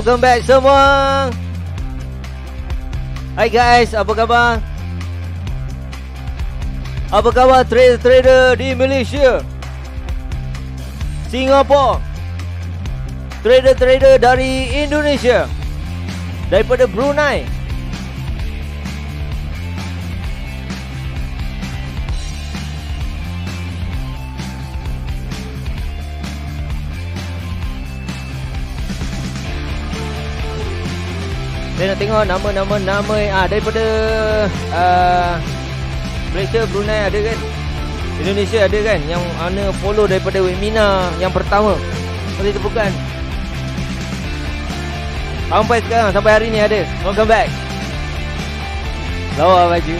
Welcome back semua. Hai guys, apa khabar? Apa khabar trader-trader di Malaysia? Singapore, Trader-trader dari Indonesia. Daripada Brunei. Saya nak tengok nama-nama nama ah daripada ah, Malaysia, Brunei ada kan? Indonesia ada kan yang mana follow daripada Wemina yang pertama. Boleh tepukan. Sampai sekarang sampai hari ni ada. Welcome back. Lawa baju.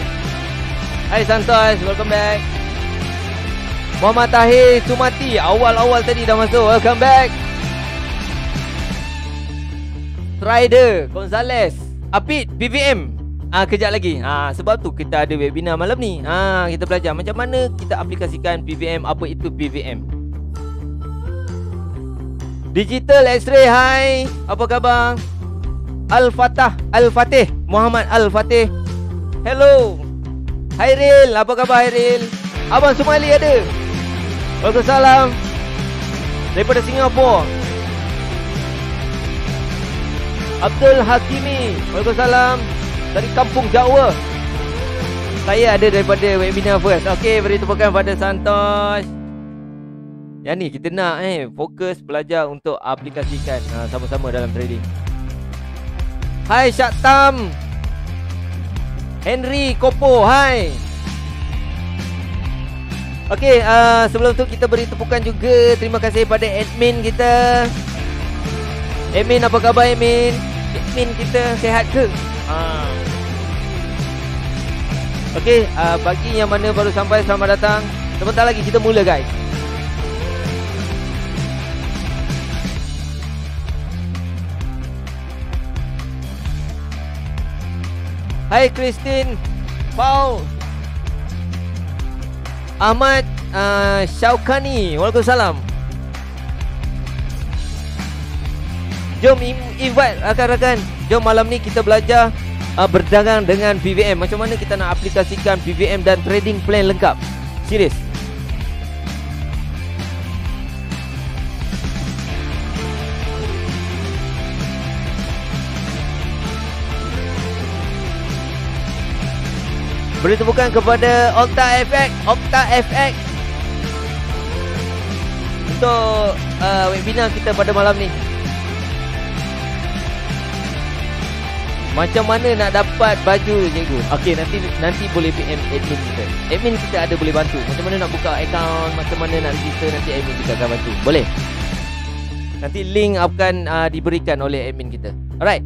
Hai Santos, welcome back. Muhammad Tahir Sumati awal-awal tadi dah masuk. Welcome back. Strider Gonzales Apit PVM Ah ha, kejap lagi. Ah ha, sebab tu kita ada webinar malam ni. Ah ha, kita belajar macam mana kita aplikasikan PVM, apa itu PVM. Digital X-ray hai. Apa khabar? Al Fatah, Al Fatih, Muhammad Al Fatih. Hello. Hairil, apa khabar Hairil? Abang Sumali ada. Waalaikumsalam. Daripada Singapura. Abdul Hakimi. Waalaikumsalam dari Kampung Jawa. Saya ada daripada webinar first. Okey, beri tepukan pada Santos. Yang ni kita nak eh fokus belajar untuk aplikasikan uh, sama-sama dalam trading. Hai Syaktam. Henry Kopo, hai. Okey, uh, sebelum tu kita beri tepukan juga terima kasih pada admin kita. Admin apa khabar admin? admin kita sehat ke? Ha. Okey, uh, bagi yang mana baru sampai selamat datang. Sebentar lagi kita mula guys. Hai Christine, Paul, Ahmad, uh, ah, Syaukani. Waalaikumsalam. Jom invite rakan-rakan Jom malam ni kita belajar uh, Berdagang dengan PVM Macam mana kita nak aplikasikan PVM dan trading plan lengkap Serius Boleh temukan kepada Okta FX Okta FX Untuk uh, webinar kita pada malam ni Macam mana nak dapat baju cikgu? Okey nanti nanti boleh PM admin kita. Admin kita ada boleh bantu. Macam mana nak buka account, macam mana nak register nanti admin kita akan bantu. Boleh. Nanti link akan uh, diberikan oleh admin kita. Alright.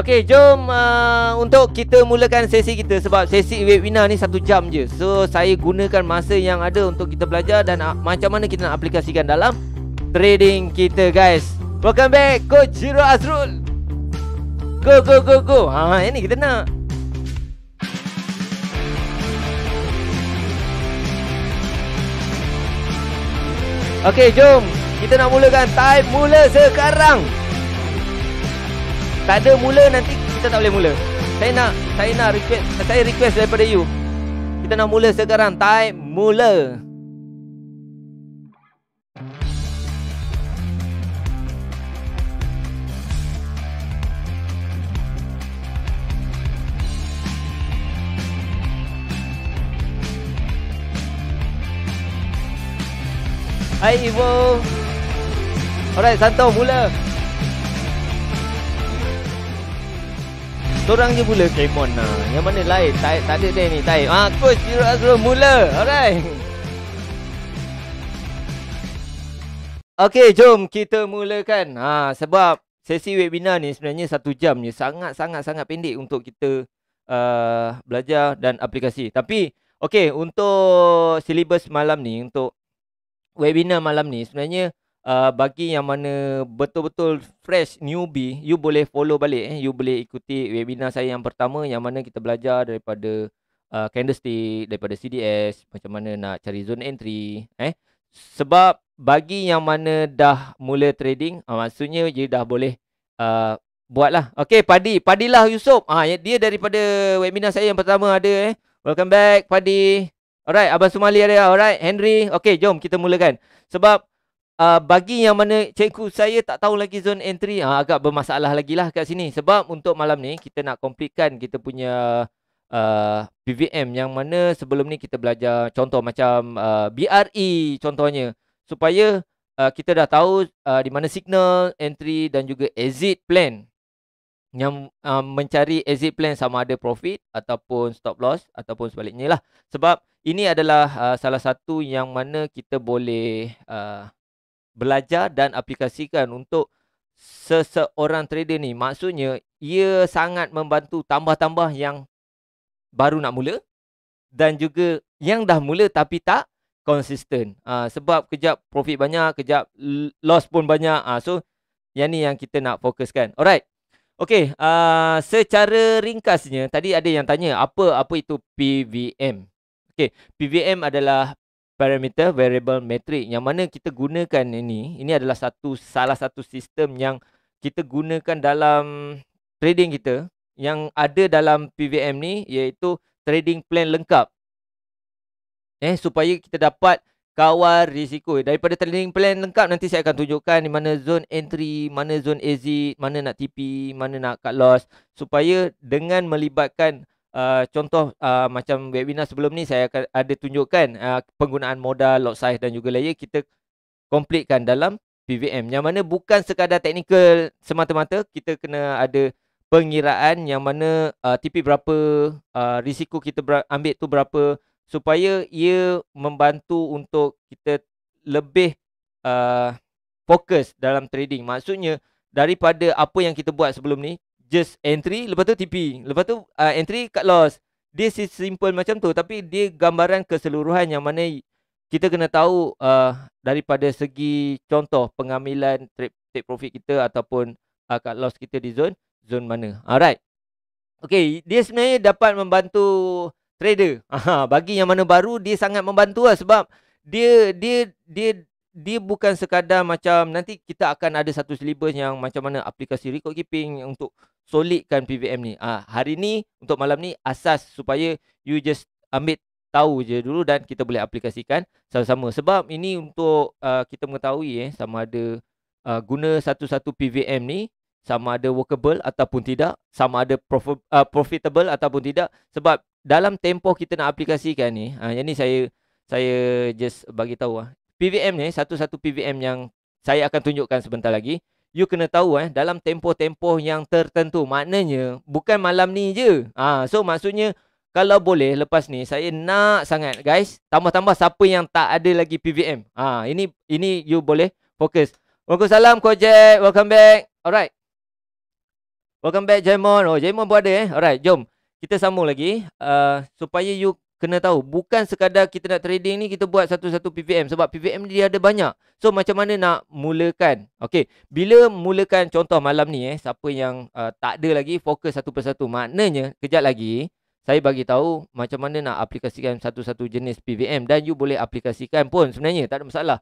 Okey, jom uh, untuk kita mulakan sesi kita sebab sesi webinar ni satu jam je. So, saya gunakan masa yang ada untuk kita belajar dan uh, macam mana kita nak aplikasikan dalam trading kita, guys. Welcome back, Coach Jiro Azrul. Go go go go. Ha ini eh, kita nak. Okey, jom. Kita nak mulakan time mula sekarang. Tak ada mula nanti kita tak boleh mula. Saya nak saya nak request saya request daripada you. Kita nak mula sekarang. Time mula. Hai Ibu Okey, satu mula Seorang je mula Kemon lah Yang mana lain Tak, tak ada dia ni Tak ah, Coach Zero Azro mula Okey. Okey, jom kita mulakan ha, ah, Sebab sesi webinar ni sebenarnya satu jam je Sangat-sangat-sangat pendek untuk kita uh, Belajar dan aplikasi Tapi Okay untuk silibus malam ni Untuk webinar malam ni sebenarnya uh, bagi yang mana betul-betul fresh newbie you boleh follow balik eh you boleh ikuti webinar saya yang pertama yang mana kita belajar daripada uh, candlestick daripada CDS macam mana nak cari zone entry eh sebab bagi yang mana dah mula trading uh, maksudnya you dah boleh uh, buatlah okey padi padilah Yusop ah uh, dia daripada webinar saya yang pertama ada eh welcome back padi Alright, Abang Sumali ada. Alright, Henry. Okay, jom kita mulakan. Sebab uh, bagi yang mana cikgu saya tak tahu lagi zone entry, uh, agak bermasalah lagi lah kat sini. Sebab untuk malam ni, kita nak komplikan kita punya uh, PVM yang mana sebelum ni kita belajar contoh macam uh, BRE contohnya. Supaya uh, kita dah tahu uh, di mana signal, entry dan juga exit plan yang uh, mencari exit plan sama ada profit ataupun stop loss ataupun sebaliknya lah sebab ini adalah uh, salah satu yang mana kita boleh uh, belajar dan aplikasikan untuk seseorang trader ni maksudnya ia sangat membantu tambah-tambah yang baru nak mula dan juga yang dah mula tapi tak konsisten uh, sebab kejap profit banyak kejap loss pun banyak uh, so yang ni yang kita nak fokuskan alright Okey, uh, secara ringkasnya tadi ada yang tanya apa apa itu PVM. Okey, PVM adalah parameter variable metric yang mana kita gunakan ini. Ini adalah satu salah satu sistem yang kita gunakan dalam trading kita yang ada dalam PVM ni iaitu trading plan lengkap. Eh supaya kita dapat kawal risiko. Daripada training plan lengkap nanti saya akan tunjukkan di mana zone entry, mana zone exit, mana nak TP, mana nak cut loss supaya dengan melibatkan uh, contoh uh, macam webinar sebelum ni saya akan ada tunjukkan uh, penggunaan modal, lot size dan juga layer kita komplitkan dalam PVM. Yang mana bukan sekadar teknikal semata-mata, kita kena ada pengiraan yang mana uh, TP berapa, uh, risiko kita ambil tu berapa supaya ia membantu untuk kita lebih uh, fokus dalam trading. Maksudnya daripada apa yang kita buat sebelum ni, just entry, lepas tu TP, lepas tu uh, entry cut loss. This is simple macam tu tapi dia gambaran keseluruhan yang mana kita kena tahu uh, daripada segi contoh pengambilan take profit kita ataupun uh, cut loss kita di zone zone mana. Alright. Okay, dia sebenarnya dapat membantu trader. Aha, bagi yang mana baru dia sangat membantu lah sebab dia dia dia dia bukan sekadar macam nanti kita akan ada satu syllabus yang macam mana aplikasi record keeping untuk solidkan PVM ni. Ah ha, hari ni untuk malam ni asas supaya you just ambil tahu je dulu dan kita boleh aplikasikan sama-sama. Sebab ini untuk uh, kita mengetahui eh sama ada uh, guna satu-satu PVM ni sama ada workable ataupun tidak, sama ada prof- uh, profitable ataupun tidak sebab dalam tempoh kita nak aplikasikan ni, ha, yang ni saya saya just bagi tahu ah. Uh, PVM ni satu-satu PVM yang saya akan tunjukkan sebentar lagi. You kena tahu eh dalam tempoh-tempoh yang tertentu. Maknanya bukan malam ni je. Ah ha, so maksudnya kalau boleh lepas ni saya nak sangat guys tambah-tambah siapa yang tak ada lagi PVM. Ah ini ini you boleh fokus. Waalaikumsalam Kojek, welcome back. Alright. Welcome back Jaimon. Oh, Jaimon pun ada eh. Alright, jom. Kita sambung lagi. Uh, supaya you kena tahu. Bukan sekadar kita nak trading ni, kita buat satu-satu PVM. Sebab PVM ni dia ada banyak. So, macam mana nak mulakan? Okay. Bila mulakan contoh malam ni eh. Siapa yang uh, tak ada lagi, fokus satu persatu. Maknanya, kejap lagi. Saya bagi tahu macam mana nak aplikasikan satu-satu jenis PVM. Dan you boleh aplikasikan pun sebenarnya. Tak ada masalah.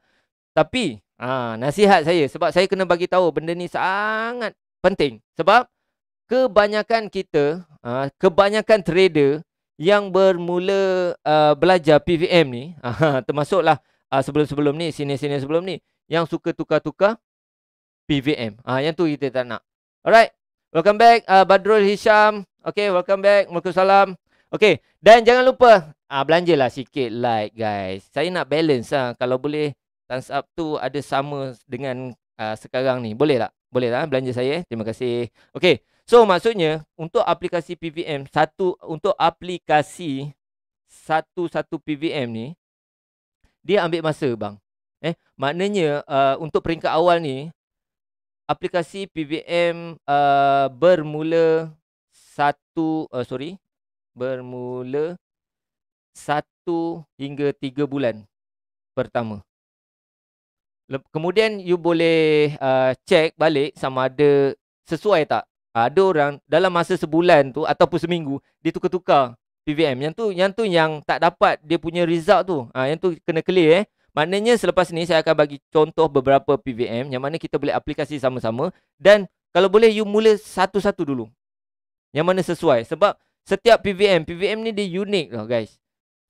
Tapi, uh, nasihat saya. Sebab saya kena bagi tahu benda ni sangat penting. Sebab, kebanyakan kita, ha, kebanyakan trader yang bermula uh, belajar PVM ni, termasuklah uh, sebelum-sebelum ni, sini-sini sebelum ni, yang suka tukar-tukar PVM. Ha, yang tu kita tak nak. Alright. Welcome back uh, Badrul Hisham. Okay, welcome back. Waalaikumsalam. Okay, dan jangan lupa uh, belanjalah sikit like guys. Saya nak balance lah. Ha. Kalau boleh, thumbs up tu ada sama dengan uh, sekarang ni. Boleh tak? Boleh tak eh, belanja saya? Terima kasih. Okay. So maksudnya untuk aplikasi PVM satu untuk aplikasi satu-satu PVM ni dia ambil masa bang. Eh maknanya uh, untuk peringkat awal ni aplikasi PVM uh, bermula satu uh, sorry bermula satu hingga tiga bulan pertama. Kemudian you boleh uh, check balik sama ada sesuai tak ada orang dalam masa sebulan tu ataupun seminggu dia tukar-tukar PVM. Yang tu yang tu yang tak dapat dia punya result tu. Ha, yang tu kena clear eh. Maknanya selepas ni saya akan bagi contoh beberapa PVM yang mana kita boleh aplikasi sama-sama dan kalau boleh you mula satu-satu dulu. Yang mana sesuai sebab setiap PVM PVM ni dia unik lah guys.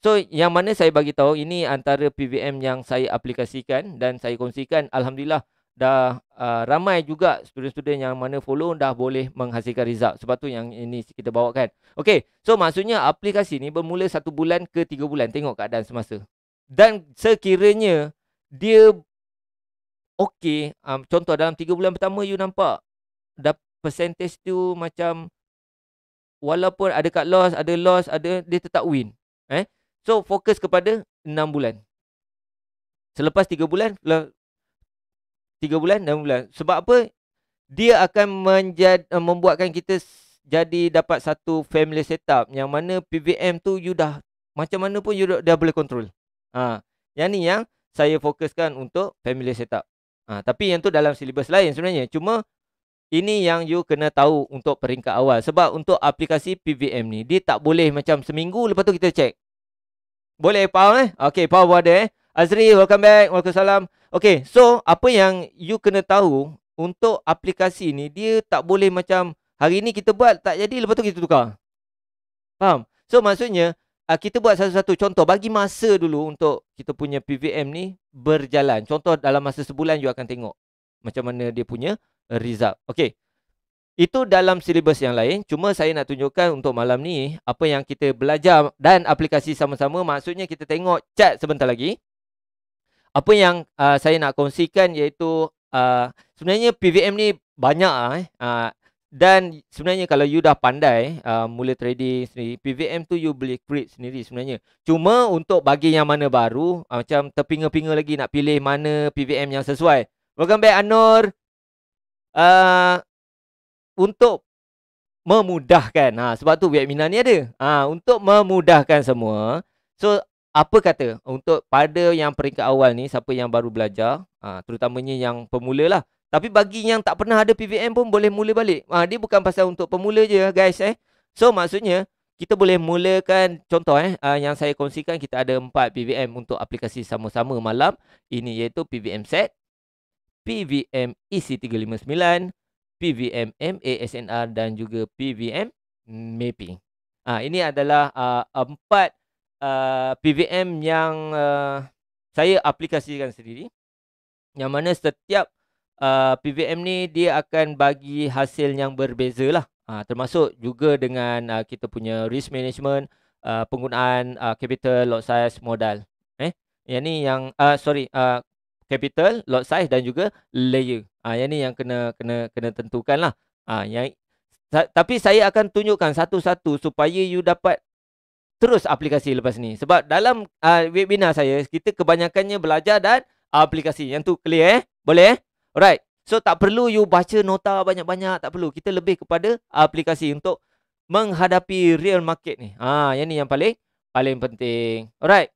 So yang mana saya bagi tahu ini antara PVM yang saya aplikasikan dan saya kongsikan alhamdulillah dah uh, ramai juga student-student yang mana follow dah boleh menghasilkan result. Sebab tu yang ini kita bawakan. Okay, so maksudnya aplikasi ni bermula satu bulan ke tiga bulan. Tengok keadaan semasa. Dan sekiranya dia okay, um, contoh dalam tiga bulan pertama you nampak dah percentage tu macam walaupun ada cut loss, ada loss, ada dia tetap win. Eh? So, fokus kepada enam bulan. Selepas tiga bulan, lah, 3 bulan, 6 bulan. Sebab apa? Dia akan menjadi, eh, membuatkan kita jadi dapat satu family setup yang mana PVM tu you dah macam mana pun you dah, boleh control. Ha. Yang ni yang saya fokuskan untuk family setup. Ha. Tapi yang tu dalam silibus lain sebenarnya. Cuma ini yang you kena tahu untuk peringkat awal. Sebab untuk aplikasi PVM ni, dia tak boleh macam seminggu lepas tu kita check. Boleh Paul eh? Okay Paul ada eh. Azri, welcome back. Waalaikumsalam. Okay, so apa yang you kena tahu untuk aplikasi ni, dia tak boleh macam hari ni kita buat tak jadi, lepas tu kita tukar. Faham? So maksudnya, ah, kita buat satu-satu contoh. Bagi masa dulu untuk kita punya PVM ni berjalan. Contoh dalam masa sebulan you akan tengok macam mana dia punya result. Okay. Itu dalam silibus yang lain. Cuma saya nak tunjukkan untuk malam ni apa yang kita belajar dan aplikasi sama-sama. Maksudnya kita tengok chat sebentar lagi apa yang uh, saya nak kongsikan iaitu uh, sebenarnya PVM ni banyak ah, eh. Uh, dan sebenarnya kalau you dah pandai uh, mula trading sendiri, PVM tu you boleh create sendiri sebenarnya. Cuma untuk bagi yang mana baru, uh, macam terpinga-pinga lagi nak pilih mana PVM yang sesuai. Welcome back Anur. Uh, untuk memudahkan. Ha, sebab tu webinar ni ada. Ha, untuk memudahkan semua. So apa kata untuk pada yang peringkat awal ni siapa yang baru belajar uh, terutamanya yang pemula lah tapi bagi yang tak pernah ada PVM pun boleh mula balik uh, dia bukan pasal untuk pemula je guys eh so maksudnya kita boleh mulakan contoh eh uh, yang saya kongsikan kita ada 4 PVM untuk aplikasi sama-sama malam ini iaitu PVM set PVM EC359 PVM MASNR dan juga PVM mapping. ha, ini adalah uh, empat uh, PVM yang uh, saya aplikasikan sendiri yang mana setiap uh, PVM ni dia akan bagi hasil yang berbeza lah uh, ha, termasuk juga dengan uh, kita punya risk management uh, penggunaan uh, capital lot size modal eh yang ni yang uh, sorry uh, capital lot size dan juga layer ah uh, yang ni yang kena kena kena tentukan lah uh, yang tapi saya akan tunjukkan satu-satu supaya you dapat terus aplikasi lepas ni sebab dalam uh, webinar saya kita kebanyakannya belajar dan aplikasi yang tu clear eh boleh eh alright so tak perlu you baca nota banyak-banyak tak perlu kita lebih kepada aplikasi untuk menghadapi real market ni ha yang ni yang paling paling penting alright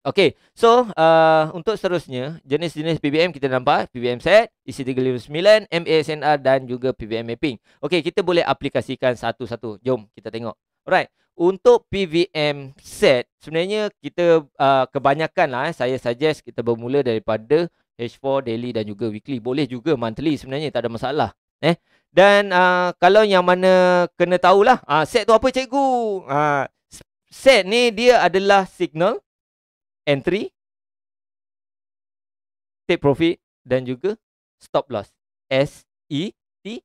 Okay, so uh, untuk seterusnya, jenis-jenis PBM kita nampak, PBM set, EC359, MASNR dan juga PBM mapping. Okay, kita boleh aplikasikan satu-satu. Jom kita tengok. Alright, untuk PVM set sebenarnya kita uh, kebanyakan lah eh, saya suggest kita bermula daripada H4 daily dan juga weekly boleh juga monthly sebenarnya tak ada masalah eh dan uh, kalau yang mana kena tahulah uh, set tu apa cikgu uh, set ni dia adalah signal entry take profit dan juga stop loss S E T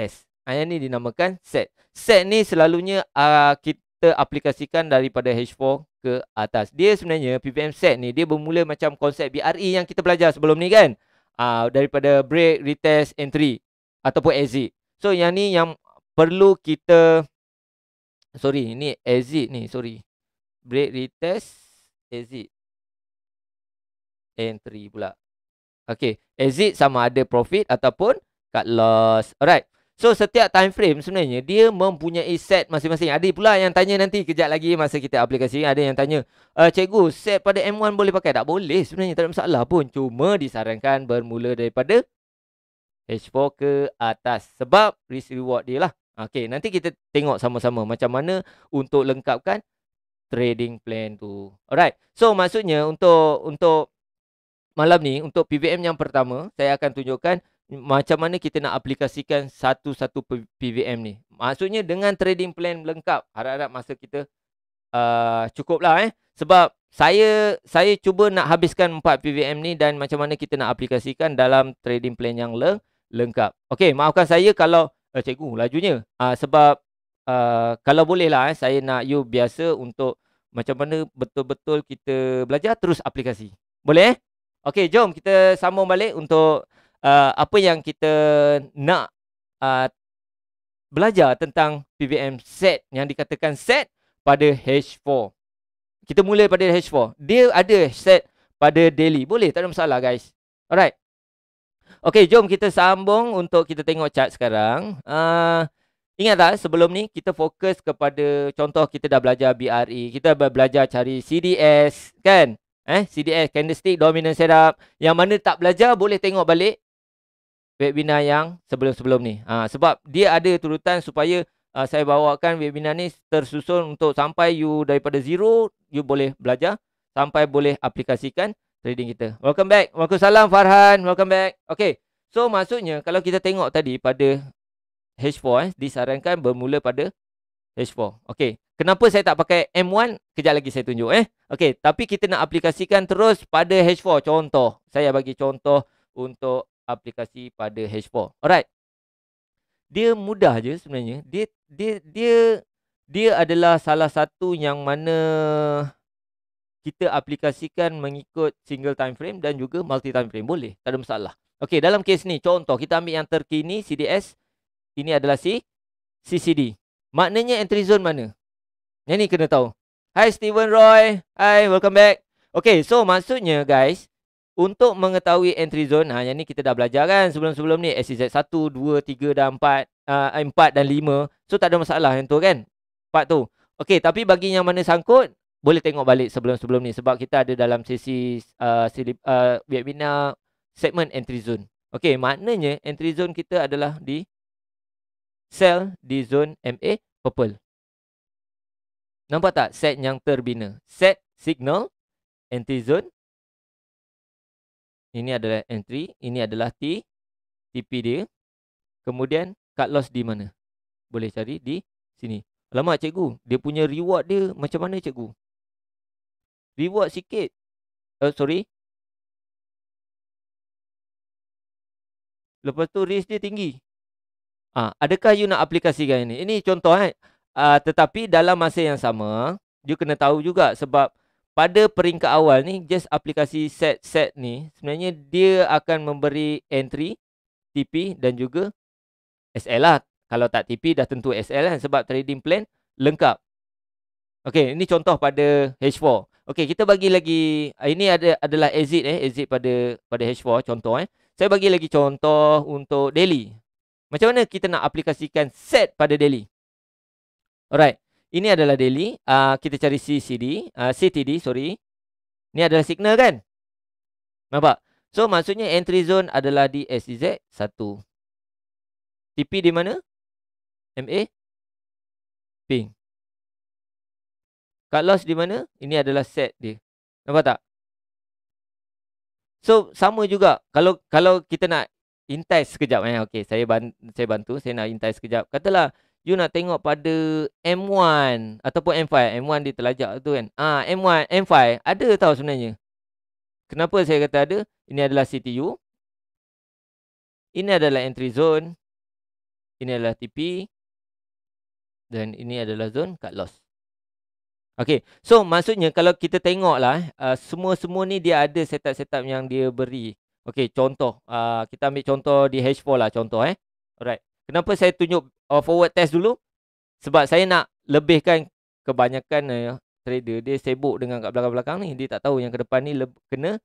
S yang ni dinamakan set. Set ni selalunya uh, kita aplikasikan daripada H4 ke atas. Dia sebenarnya PVM set ni dia bermula macam konsep BRE yang kita belajar sebelum ni kan. Uh, daripada break, retest, entry ataupun exit. So yang ni yang perlu kita sorry ini exit ni sorry. Break, retest, exit. Entry pula. Okay. Exit sama ada profit ataupun cut loss. Alright. So setiap time frame sebenarnya dia mempunyai set masing-masing. Ada pula yang tanya nanti kejap lagi masa kita aplikasi ini ada yang tanya, uh, "Cikgu, set pada M1 boleh pakai tak?" Boleh sebenarnya tak ada masalah pun. Cuma disarankan bermula daripada H4 ke atas sebab risk reward dia lah. Okey, nanti kita tengok sama-sama macam mana untuk lengkapkan trading plan tu. Alright. So maksudnya untuk untuk malam ni untuk PVM yang pertama, saya akan tunjukkan macam mana kita nak aplikasikan satu-satu PVM ni. Maksudnya dengan trading plan lengkap, harap-harap masa kita uh, cukuplah eh. Sebab saya saya cuba nak habiskan 4 PVM ni dan macam mana kita nak aplikasikan dalam trading plan yang leng lengkap. Okey, maafkan saya kalau uh, cikgu lajunya. Uh, sebab uh, kalau bolehlah eh, saya nak you biasa untuk macam mana betul-betul kita belajar terus aplikasi. Boleh eh? Okey, jom kita sambung balik untuk Uh, apa yang kita nak uh, belajar tentang PBM set yang dikatakan set pada H4. Kita mula pada H4. Dia ada set pada daily. Boleh, tak ada masalah guys. Alright. Okay, jom kita sambung untuk kita tengok chart sekarang. Uh, ingat tak sebelum ni kita fokus kepada contoh kita dah belajar BRE. Kita belajar cari CDS kan? Eh, CDS, candlestick, dominant setup. Yang mana tak belajar boleh tengok balik webinar yang sebelum-sebelum ni. Ha, sebab dia ada turutan supaya uh, saya bawakan webinar ni tersusun untuk sampai you daripada zero, you boleh belajar sampai boleh aplikasikan trading kita. Welcome back. Welcome Farhan. Welcome back. Okay. So maksudnya kalau kita tengok tadi pada H4 eh, disarankan bermula pada H4. Okay. Kenapa saya tak pakai M1? Kejap lagi saya tunjuk eh. Okay. Tapi kita nak aplikasikan terus pada H4. Contoh. Saya bagi contoh untuk aplikasi pada H4. Alright. Dia mudah je sebenarnya. Dia dia dia dia adalah salah satu yang mana kita aplikasikan mengikut single time frame dan juga multi time frame boleh. Tak ada masalah. Okey, dalam kes ni contoh kita ambil yang terkini CDS. Ini adalah si CCD. Maknanya entry zone mana? Yang ni kena tahu. Hi Steven Roy. Hi, welcome back. Okay, so maksudnya guys, untuk mengetahui entry zone, ha, yang ni kita dah belajar kan sebelum-sebelum ni. SEZ 1, 2, 3 dan 4, uh, 4 dan 5. So tak ada masalah yang tu kan. Part tu. Okay, tapi bagi yang mana sangkut, boleh tengok balik sebelum-sebelum ni. Sebab kita ada dalam sesi uh, uh, webinar segment entry zone. Okay, maknanya entry zone kita adalah di sell di zone MA purple. Nampak tak set yang terbina? Set signal entry zone ini adalah entry. Ini adalah T. TP dia. Kemudian cut loss di mana? Boleh cari di sini. Alamak cikgu. Dia punya reward dia macam mana cikgu? Reward sikit. Oh, sorry. Lepas tu risk dia tinggi. Ah, ha, Adakah you nak aplikasikan ini? Ini contoh kan. Uh, tetapi dalam masa yang sama. You kena tahu juga sebab pada peringkat awal ni just aplikasi set set ni sebenarnya dia akan memberi entry TP dan juga SL lah. Kalau tak TP dah tentu SL kan sebab trading plan lengkap. Okey, ini contoh pada H4. Okey, kita bagi lagi ah, ini ada adalah exit eh exit pada pada H4 eh, contoh eh. Saya bagi lagi contoh untuk daily. Macam mana kita nak aplikasikan set pada daily? Alright. Ini adalah daily. Uh, kita cari CCD. Uh, ah, CTD, sorry. Ini adalah signal kan? Nampak? So, maksudnya entry zone adalah di SDZ 1. TP di mana? MA? pink. Cut loss di mana? Ini adalah set dia. Nampak tak? So, sama juga. Kalau kalau kita nak intai sekejap. Eh, okay, saya bantu. Saya bantu. Saya nak intai sekejap. Katalah you nak tengok pada M1 ataupun M5 M1 di telajak tu kan ah M1 M5 ada tau sebenarnya kenapa saya kata ada ini adalah CTU ini adalah entry zone ini adalah TP dan ini adalah zone cut loss Okay, so maksudnya kalau kita tengok lah, ah, semua-semua uh, ni dia ada setup-setup yang dia beri. Okay, contoh uh, kita ambil contoh di H4 lah contoh eh. Alright. Kenapa saya tunjuk uh, forward test dulu? Sebab saya nak lebihkan kebanyakan uh, trader dia sibuk dengan kat belakang-belakang ni. Dia tak tahu yang ke depan ni kena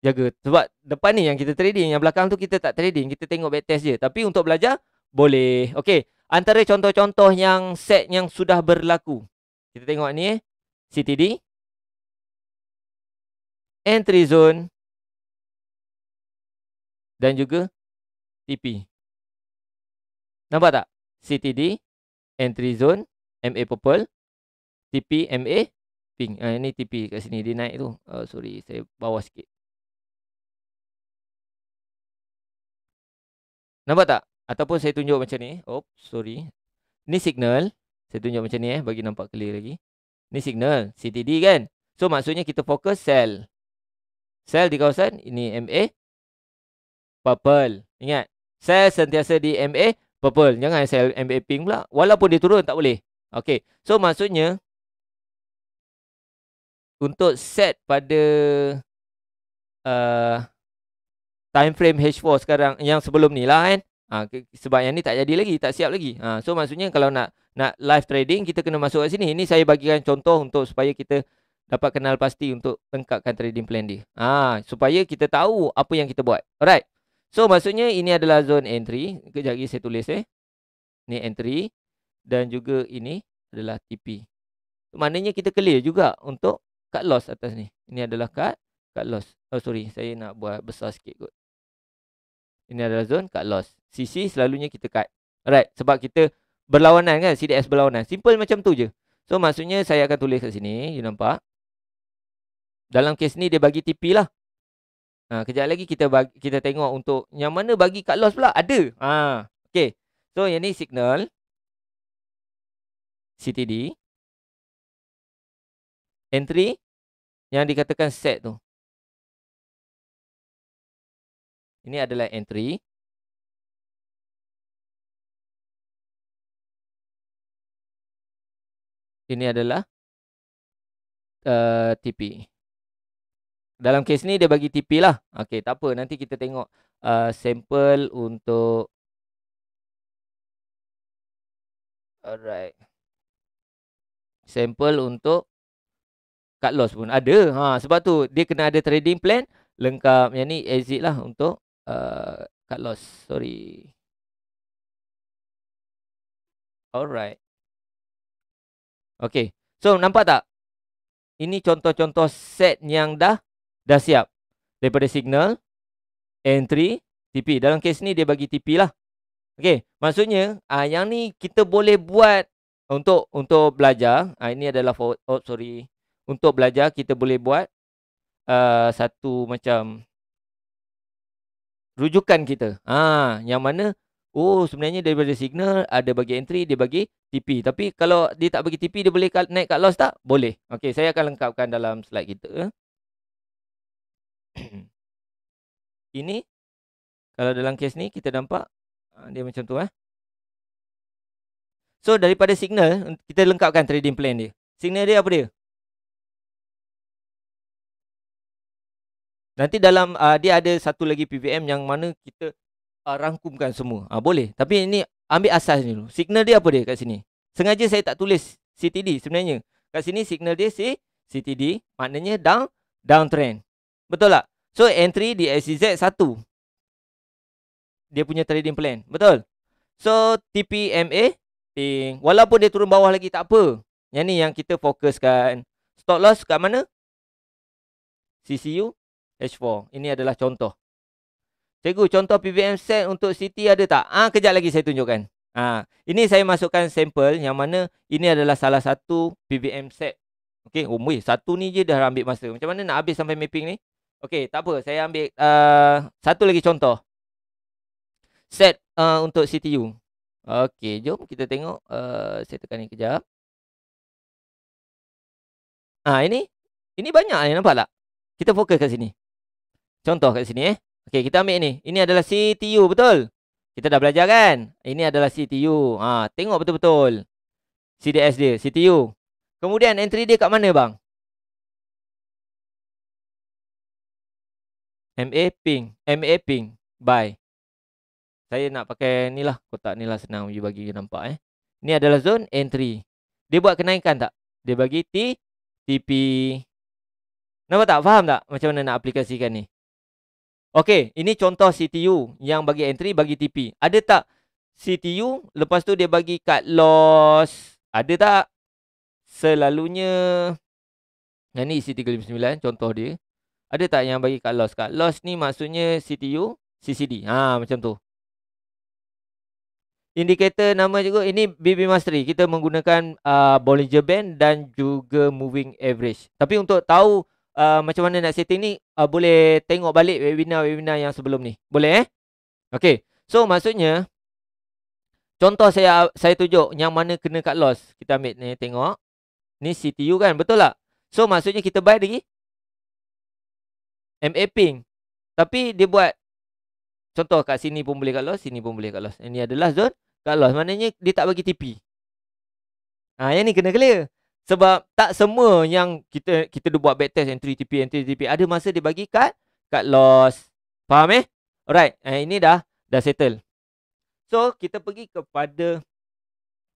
jaga. Sebab depan ni yang kita trading, yang belakang tu kita tak trading. Kita tengok back test je. Tapi untuk belajar, boleh. Okey, antara contoh-contoh yang set yang sudah berlaku. Kita tengok ni eh. CTD. Entry zone. Dan juga TP. Nampak tak? CTD, entry zone, MA purple, TP, MA pink. Uh, ini TP kat sini, dia naik tu. Uh, sorry, saya bawah sikit. Nampak tak? Ataupun saya tunjuk macam ni. Oh, sorry. Ni signal. Saya tunjuk macam ni eh, bagi nampak clear lagi. Ni signal, CTD kan? So, maksudnya kita fokus sel. Sel di kawasan, ini MA. Purple. Ingat. Sel sentiasa di MA. Purple. Jangan sell MA pink pula. Walaupun dia turun tak boleh. Okay. So maksudnya. Untuk set pada. Uh, time frame H4 sekarang. Yang sebelum ni lah kan. Ha, sebab yang ni tak jadi lagi. Tak siap lagi. Ha, so maksudnya kalau nak nak live trading. Kita kena masuk kat sini. Ini saya bagikan contoh untuk supaya kita. Dapat kenal pasti untuk tengkapkan trading plan dia. Ha, supaya kita tahu apa yang kita buat. Alright. So maksudnya ini adalah zone entry. Kejap lagi saya tulis eh. Ni entry dan juga ini adalah TP. So, maknanya kita clear juga untuk cut loss atas ni. Ini adalah cut cut loss. Oh sorry, saya nak buat besar sikit kot. Ini adalah zone cut loss. CC selalunya kita cut. Alright, sebab kita berlawanan kan CDS berlawanan. Simple macam tu je. So maksudnya saya akan tulis kat sini, you nampak. Dalam kes ni dia bagi TP lah. Ha, kejap lagi kita bagi, kita tengok untuk yang mana bagi kat loss pula. Ada. Ha, okay. So, yang ni signal. CTD. Entry. Yang dikatakan set tu. Ini adalah entry. Ini adalah uh, TP dalam kes ni dia bagi TP lah. Okey, tak apa. Nanti kita tengok uh, sampel untuk. Alright. Sampel untuk cut loss pun ada. Ha, sebab tu dia kena ada trading plan lengkap. Yang ni exit lah untuk uh, cut loss. Sorry. Alright. Okay. So, nampak tak? Ini contoh-contoh set yang dah dah siap daripada signal entry TP. Dalam kes ni dia bagi TP lah. Okey, maksudnya uh, yang ni kita boleh buat untuk untuk belajar. Uh, ini adalah forward, oh sorry. Untuk belajar kita boleh buat uh, satu macam rujukan kita. Ah, yang mana oh sebenarnya daripada signal ada bagi entry, dia bagi TP. Tapi kalau dia tak bagi TP, dia boleh naik kat loss tak? Boleh. Okey, saya akan lengkapkan dalam slide kita. Eh? ini kalau dalam kes ni kita nampak ah, dia macam tu eh. So daripada signal kita lengkapkan trading plan dia. Signal dia apa dia? Nanti dalam uh, dia ada satu lagi PVM yang mana kita uh, rangkumkan semua. Ah uh, boleh. Tapi ini ambil asas dulu. Signal dia apa dia kat sini? Sengaja saya tak tulis CTD sebenarnya. Kat sini signal dia si CTD maknanya down downtrend. Betul tak? So entry di SCZ 1. Dia punya trading plan. Betul? So TPMA. Ting. Eh, walaupun dia turun bawah lagi tak apa. Yang ni yang kita fokuskan. Stop loss kat mana? CCU H4. Ini adalah contoh. Cikgu, contoh PBM set untuk CT ada tak? Ah, ha, Kejap lagi saya tunjukkan. Ha, ini saya masukkan sampel yang mana ini adalah salah satu PBM set. Okey, oh, satu ni je dah ambil masa. Macam mana nak habis sampai mapping ni? Okey, tak apa. Saya ambil uh, satu lagi contoh. Set uh, untuk CTU. Okey, jom kita tengok. Uh, saya tekan ni kejap. Ah, ini. Ini banyak ni, nampak tak? Kita fokus kat sini. Contoh kat sini eh. Okey, kita ambil ini. Ini adalah CTU, betul? Kita dah belajar kan? Ini adalah CTU. Ah, ha, tengok betul-betul. CDS dia, CTU. Kemudian entry dia kat mana bang? MA ping, MA ping bye. Saya nak pakai ni lah. Kotak ni lah senang you bagi you nampak eh. Ni adalah zone entry. Dia buat kenaikan tak? Dia bagi T, TP. Nampak tak? Faham tak macam mana nak aplikasikan ni? Okay, ini contoh CTU yang bagi entry, bagi TP. Ada tak CTU? Lepas tu dia bagi cut loss. Ada tak? Selalunya. Yang ni isi 359, contoh dia. Ada tak yang bagi cut loss? Cut loss ni maksudnya CTU, CCD. Ha macam tu. Indikator nama juga. Ini BB Mastery. Kita menggunakan uh, Bollinger Band dan juga Moving Average. Tapi untuk tahu uh, macam mana nak setting ni, uh, boleh tengok balik webinar-webinar yang sebelum ni. Boleh eh? Okay. So maksudnya, contoh saya saya tunjuk yang mana kena cut loss. Kita ambil ni tengok. Ni CTU kan? Betul tak? So maksudnya kita buy lagi mapping. Tapi dia buat contoh kat sini pun boleh kat loss, sini pun boleh kat loss. Ini adalah zone kat loss. Maknanya dia tak bagi TP. Ha, yang ni kena clear. Sebab tak semua yang kita kita dah buat backtest entry TP, entry TP. Ada masa dia bagi kat, kat loss. Faham eh? Alright. Eh, ini dah dah settle. So kita pergi kepada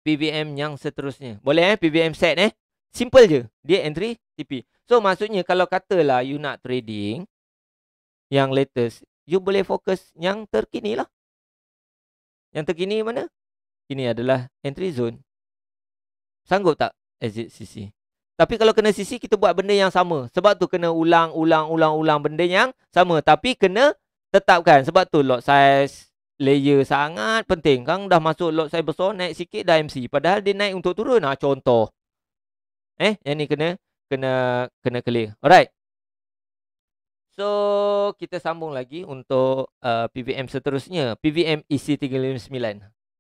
PVM yang seterusnya. Boleh eh? PVM set eh? Simple je. Dia entry TP. So maksudnya kalau katalah you nak trading yang latest. You boleh fokus yang terkini lah. Yang terkini mana? Ini adalah entry zone. Sanggup tak exit CC? Tapi kalau kena CC, kita buat benda yang sama. Sebab tu kena ulang, ulang, ulang, ulang benda yang sama. Tapi kena tetapkan. Sebab tu lot size layer sangat penting. Kan dah masuk lot size besar, naik sikit dah MC. Padahal dia naik untuk turun lah. Contoh. Eh, yang ni kena kena kena clear. Alright. So kita sambung lagi untuk uh, eh, PVM seterusnya. PVM EC359.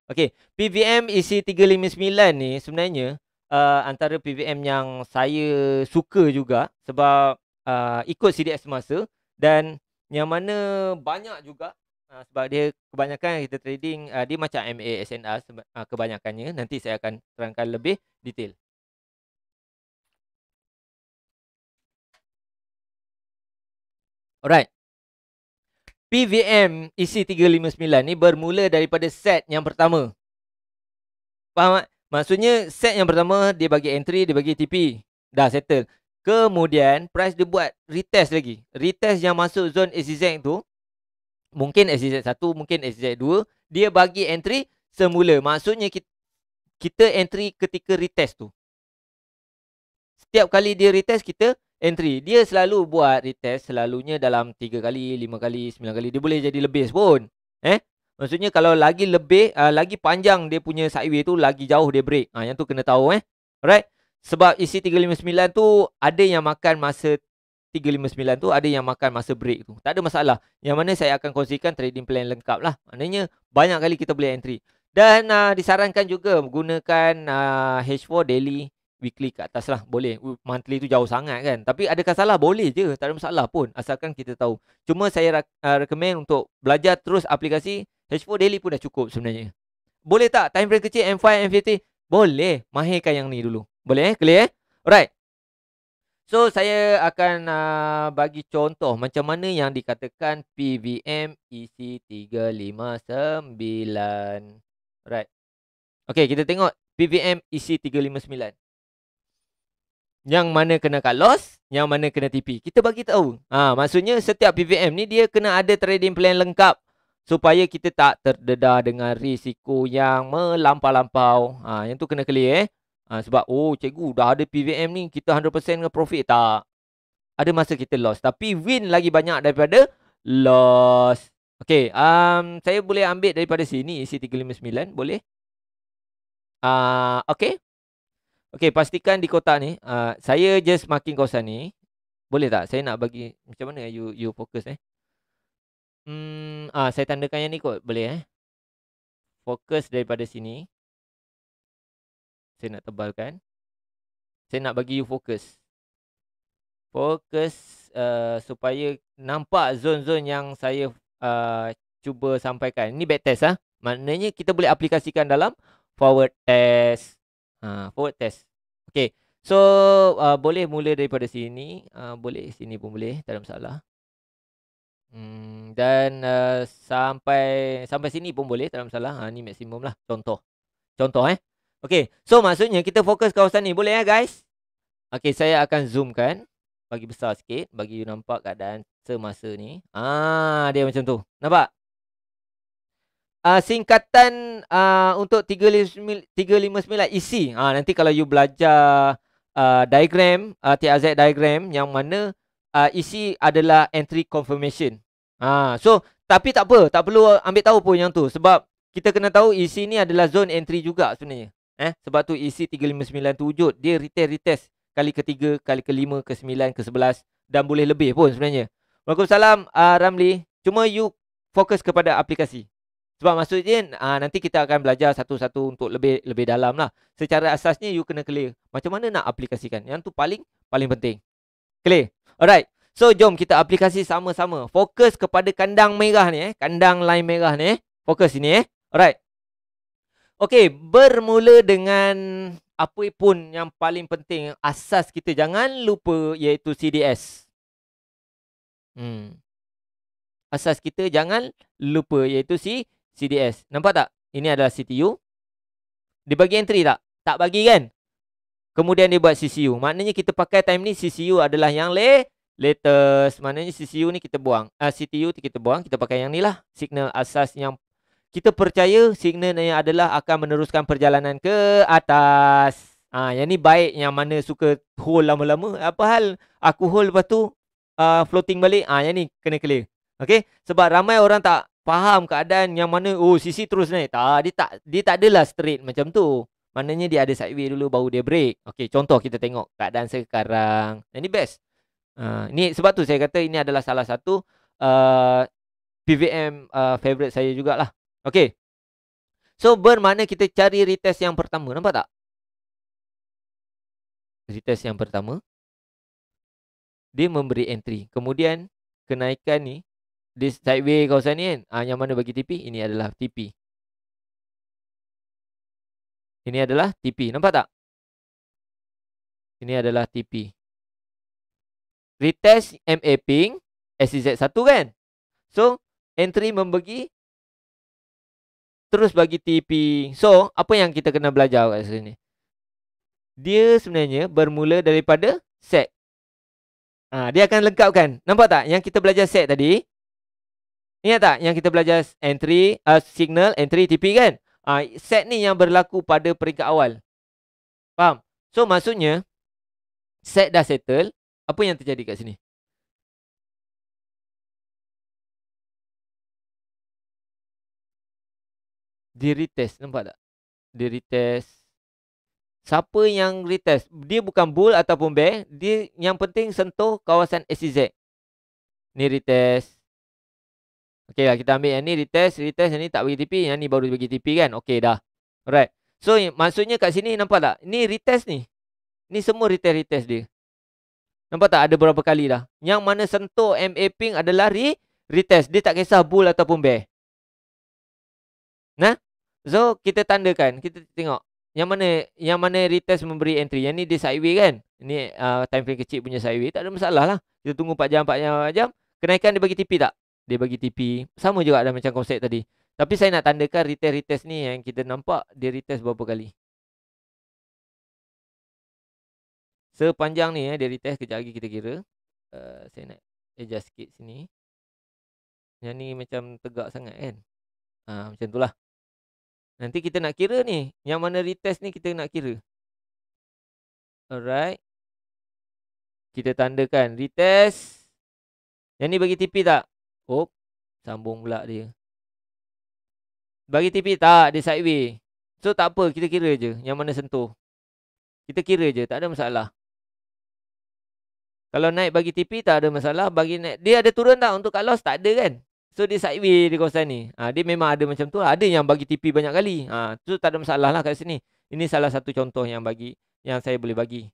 Okay. PVM EC359 ni sebenarnya uh, antara PVM yang saya suka juga sebab uh, ikut CDS semasa dan yang mana banyak juga uh, sebab dia kebanyakan kita trading uh, dia macam MA, SNR uh, kebanyakannya. Nanti saya akan terangkan lebih detail. Alright. PVM EC359 ni bermula daripada set yang pertama. Faham tak? Maksudnya set yang pertama dia bagi entry, dia bagi TP. Dah settle. Kemudian price dia buat retest lagi. Retest yang masuk zone SZ tu. Mungkin SZ1, mungkin SZ2. Dia bagi entry semula. Maksudnya kita, kita entry ketika retest tu. Setiap kali dia retest kita entry. Dia selalu buat retest selalunya dalam 3 kali, 5 kali, 9 kali. Dia boleh jadi lebih pun. Eh? Maksudnya kalau lagi lebih, uh, lagi panjang dia punya sideway tu, lagi jauh dia break. Ha, yang tu kena tahu eh. Alright? Sebab isi 359 tu ada yang makan masa 359 tu ada yang makan masa break tu. Tak ada masalah. Yang mana saya akan kongsikan trading plan lengkap lah. Maknanya banyak kali kita boleh entry. Dan uh, disarankan juga menggunakan uh, H4 daily weekly ke atas lah boleh monthly tu jauh sangat kan tapi ada salah boleh je tak ada masalah pun asalkan kita tahu cuma saya uh, recommend untuk belajar terus aplikasi H4 daily pun dah cukup sebenarnya boleh tak time frame kecil M5 M50 boleh mahirkan yang ni dulu boleh eh clear eh alright So saya akan uh, bagi contoh macam mana yang dikatakan PVM EC359. Right. Okay, kita tengok PVM EC359 yang mana kena cut loss, yang mana kena TP. Kita bagi tahu. Ha, maksudnya setiap PVM ni dia kena ada trading plan lengkap supaya kita tak terdedah dengan risiko yang melampau-lampau. Ha, yang tu kena clear eh. Ha, sebab oh cikgu dah ada PVM ni kita 100% dengan profit tak? Ada masa kita loss tapi win lagi banyak daripada loss. Okay, um, saya boleh ambil daripada sini isi 359 boleh? Ah uh, okey. Okey, pastikan di kotak ni, uh, saya just marking kawasan ni. Boleh tak? Saya nak bagi macam mana you you fokus eh? Hmm, ah saya tandakan yang ni kot, boleh eh? Fokus daripada sini. Saya nak tebalkan. Saya nak bagi you fokus. Fokus uh, supaya nampak zon zon yang saya uh, cuba sampaikan. Ini back test ah. Ha? Maknanya kita boleh aplikasikan dalam forward test. Ah, forward test. Okay. So uh, boleh mula daripada sini, uh, boleh sini pun boleh, tak ada masalah. Hmm, dan uh, sampai sampai sini pun boleh, tak ada masalah. Ha ni maksimum lah contoh. Contoh eh. Okay. So maksudnya kita fokus kawasan ni, boleh ya eh, guys? Okay, saya akan zoom kan bagi besar sikit bagi you nampak keadaan semasa ni. Ah dia macam tu. Nampak? uh, singkatan uh, untuk 359 isi. Uh, nanti kalau you belajar uh, diagram, uh, TAZ diagram yang mana uh, isi adalah entry confirmation. Uh, so, tapi tak apa. Tak perlu ambil tahu pun yang tu. Sebab kita kena tahu isi ni adalah zone entry juga sebenarnya. Eh, sebab tu isi 359 tu wujud. Dia retest-retest. Kali ketiga, kali kelima, ke sembilan, ke sebelas. Dan boleh lebih pun sebenarnya. Waalaikumsalam uh, Ramli. Cuma you fokus kepada aplikasi. Sebab maksudnya uh, nanti kita akan belajar satu-satu untuk lebih lebih dalam lah. Secara asasnya you kena clear. Macam mana nak aplikasikan. Yang tu paling paling penting. Clear. Alright. So jom kita aplikasi sama-sama. Fokus kepada kandang merah ni eh. Kandang line merah ni eh. Fokus sini eh. Alright. Okay. Bermula dengan apa pun yang paling penting. Asas kita jangan lupa iaitu CDS. Hmm. Asas kita jangan lupa iaitu CDS. CDS. Nampak tak? Ini adalah CTU. Dia bagi entry tak? Tak bagi kan? Kemudian dia buat CCU. Maknanya kita pakai time ni CCU adalah yang le latest. Maknanya CCU ni kita buang. Uh, ah, CTU ni kita buang. Kita pakai yang ni lah. Signal asas yang kita percaya signal ni adalah akan meneruskan perjalanan ke atas. Ah, ha, Yang ni baik yang mana suka hold lama-lama. Apa hal aku hold lepas tu uh, floating balik. Ah, ha, Yang ni kena clear. Okay? Sebab ramai orang tak faham keadaan yang mana oh sisi terus naik. Tak, dia tak dia tak adalah straight macam tu. Maknanya dia ada sideway dulu baru dia break. Okey, contoh kita tengok keadaan sekarang. Ini best. Uh, ini sebab tu saya kata ini adalah salah satu uh, ah, PVM uh, ah, favorite saya jugalah. Okey. So bermakna kita cari retest yang pertama. Nampak tak? Retest yang pertama. Dia memberi entry. Kemudian kenaikan ni di sideway kawasan ni kan ha, yang mana bagi TP ini adalah TP ini adalah TP nampak tak ini adalah TP retest MA ping SZ1 kan so entry membagi terus bagi TP so apa yang kita kena belajar kat sini dia sebenarnya bermula daripada set ha, dia akan lengkapkan nampak tak yang kita belajar set tadi Ingat tak yang kita belajar entry uh, signal entry TP kan? Uh, set ni yang berlaku pada peringkat awal. Faham? So maksudnya set dah settle, apa yang terjadi kat sini? Di retest nampak tak? Di retest. Siapa yang retest? Dia bukan bull ataupun bear, dia yang penting sentuh kawasan SEZ. Ni retest. Okey lah kita ambil yang ni retest, retest yang ni tak bagi TP, yang ni baru bagi TP kan. Okey dah. Alright. So maksudnya kat sini nampak tak? Ni retest ni. Ni semua retest retest dia. Nampak tak ada berapa kali dah. Yang mana sentuh MA pink adalah re retest. Dia tak kisah bull ataupun bear. Nah. So kita tandakan, kita tengok yang mana yang mana retest memberi entry. Yang ni dia sideway kan? Ni uh, time frame kecil punya sideway, tak ada masalah lah. Kita tunggu 4 jam 4 jam 4 jam. Kenaikan dia bagi TP tak? dia bagi TP sama juga ada macam konsep tadi tapi saya nak tandakan retest-retest ni yang kita nampak dia retest berapa kali sepanjang ni eh, dia retest kejap lagi kita kira uh, saya nak adjust sikit sini yang ni macam tegak sangat kan uh, macam lah. nanti kita nak kira ni yang mana retest ni kita nak kira alright kita tandakan retest yang ni bagi TP tak Hook. Sambung pula dia. Bagi tipi tak. Dia sideway. So tak apa. Kita kira je. Yang mana sentuh. Kita kira je. Tak ada masalah. Kalau naik bagi tipi tak ada masalah. Bagi naik. Dia ada turun tak? Untuk kalau tak ada kan? So dia sideway di kawasan ni. Ha, dia memang ada macam tu. Ada yang bagi tipi banyak kali. Ha, so tak ada masalah lah kat sini. Ini salah satu contoh yang bagi. Yang saya boleh bagi.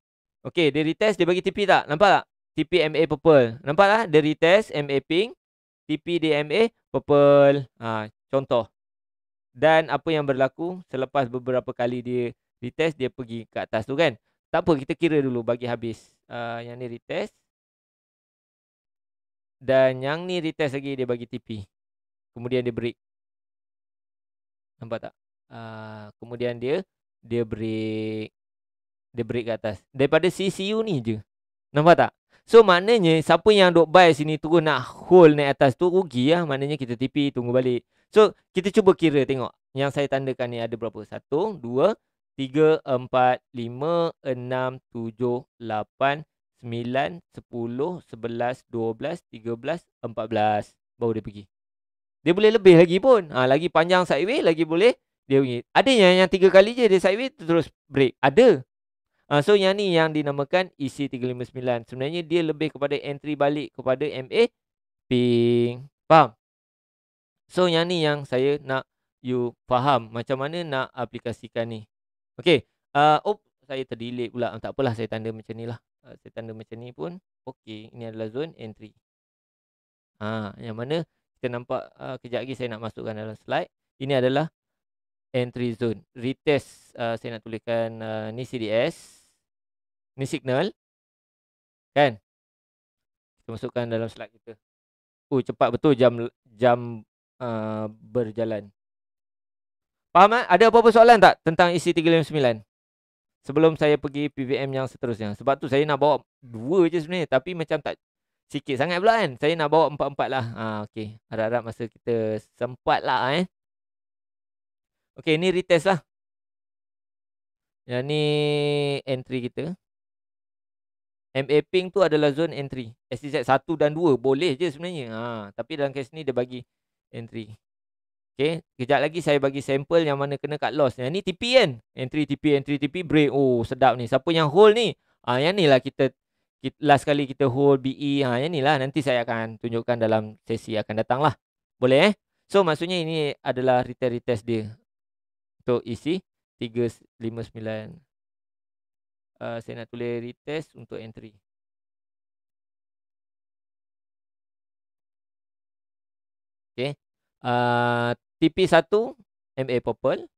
Okay. Dia retest. Dia bagi tipi tak? Nampak tak? TP MA purple. Nampak tak? Dia retest MA pink. TPDMA purple ha, contoh dan apa yang berlaku selepas beberapa kali dia retest dia pergi ke atas tu kan tak apa kita kira dulu bagi habis uh, yang ni retest dan yang ni retest lagi dia bagi TP kemudian dia break nampak tak uh, kemudian dia dia break dia break ke atas daripada CCU ni je nampak tak So maknanya siapa yang duk buy sini terus nak hold naik atas tu rugi lah. Maknanya kita TP tunggu balik. So kita cuba kira tengok. Yang saya tandakan ni ada berapa? Satu, dua, tiga, empat, lima, enam, tujuh, lapan, sembilan, sepuluh, sebelas, dua belas, tiga belas, empat belas. Baru dia pergi. Dia boleh lebih lagi pun. Ha, lagi panjang sideways lagi boleh. Dia pergi. Ada yang, yang tiga kali je dia sideways terus break. Ada. Uh, so yang ni yang dinamakan EC359. Sebenarnya dia lebih kepada entry balik kepada MA ping. Faham? So yang ni yang saya nak you faham macam mana nak aplikasikan ni. Okey. Ah uh, op oh, saya terdelete pula. Tak apalah saya tanda macam ni lah. Uh, saya tanda macam ni pun okey. Ini adalah zone entry. Ah uh, yang mana kita nampak uh, kejap lagi saya nak masukkan dalam slide. Ini adalah entry zone. Retest uh, saya nak tuliskan uh, ni CDS ni signal kan kita masukkan dalam slide kita oh cepat betul jam jam uh, berjalan faham tak eh? ada apa-apa soalan tak tentang IC359 sebelum saya pergi PVM yang seterusnya sebab tu saya nak bawa dua je sebenarnya tapi macam tak sikit sangat pula kan saya nak bawa empat-empat lah ha, ah, okay. harap-harap masa kita sempat lah eh Okey, ni retest lah. Yang ni entry kita. MA ping tu adalah zone entry. SDZ 1 dan 2 boleh je sebenarnya. Ha, tapi dalam kes ni dia bagi entry. Okay. Kejap lagi saya bagi sampel yang mana kena kat loss. Yang ni TP kan? Entry TP, entry TP, break. Oh sedap ni. Siapa yang hold ni? Ha, yang ni lah kita, kita. Last kali kita hold BE. Ha, yang ni lah. Nanti saya akan tunjukkan dalam sesi akan datang lah. Boleh eh? So maksudnya ini adalah retail retest dia. Untuk isi 359. Eh, saya nak tulis retest untuk entry. Okay. Uh, eh, TP1 MA purple.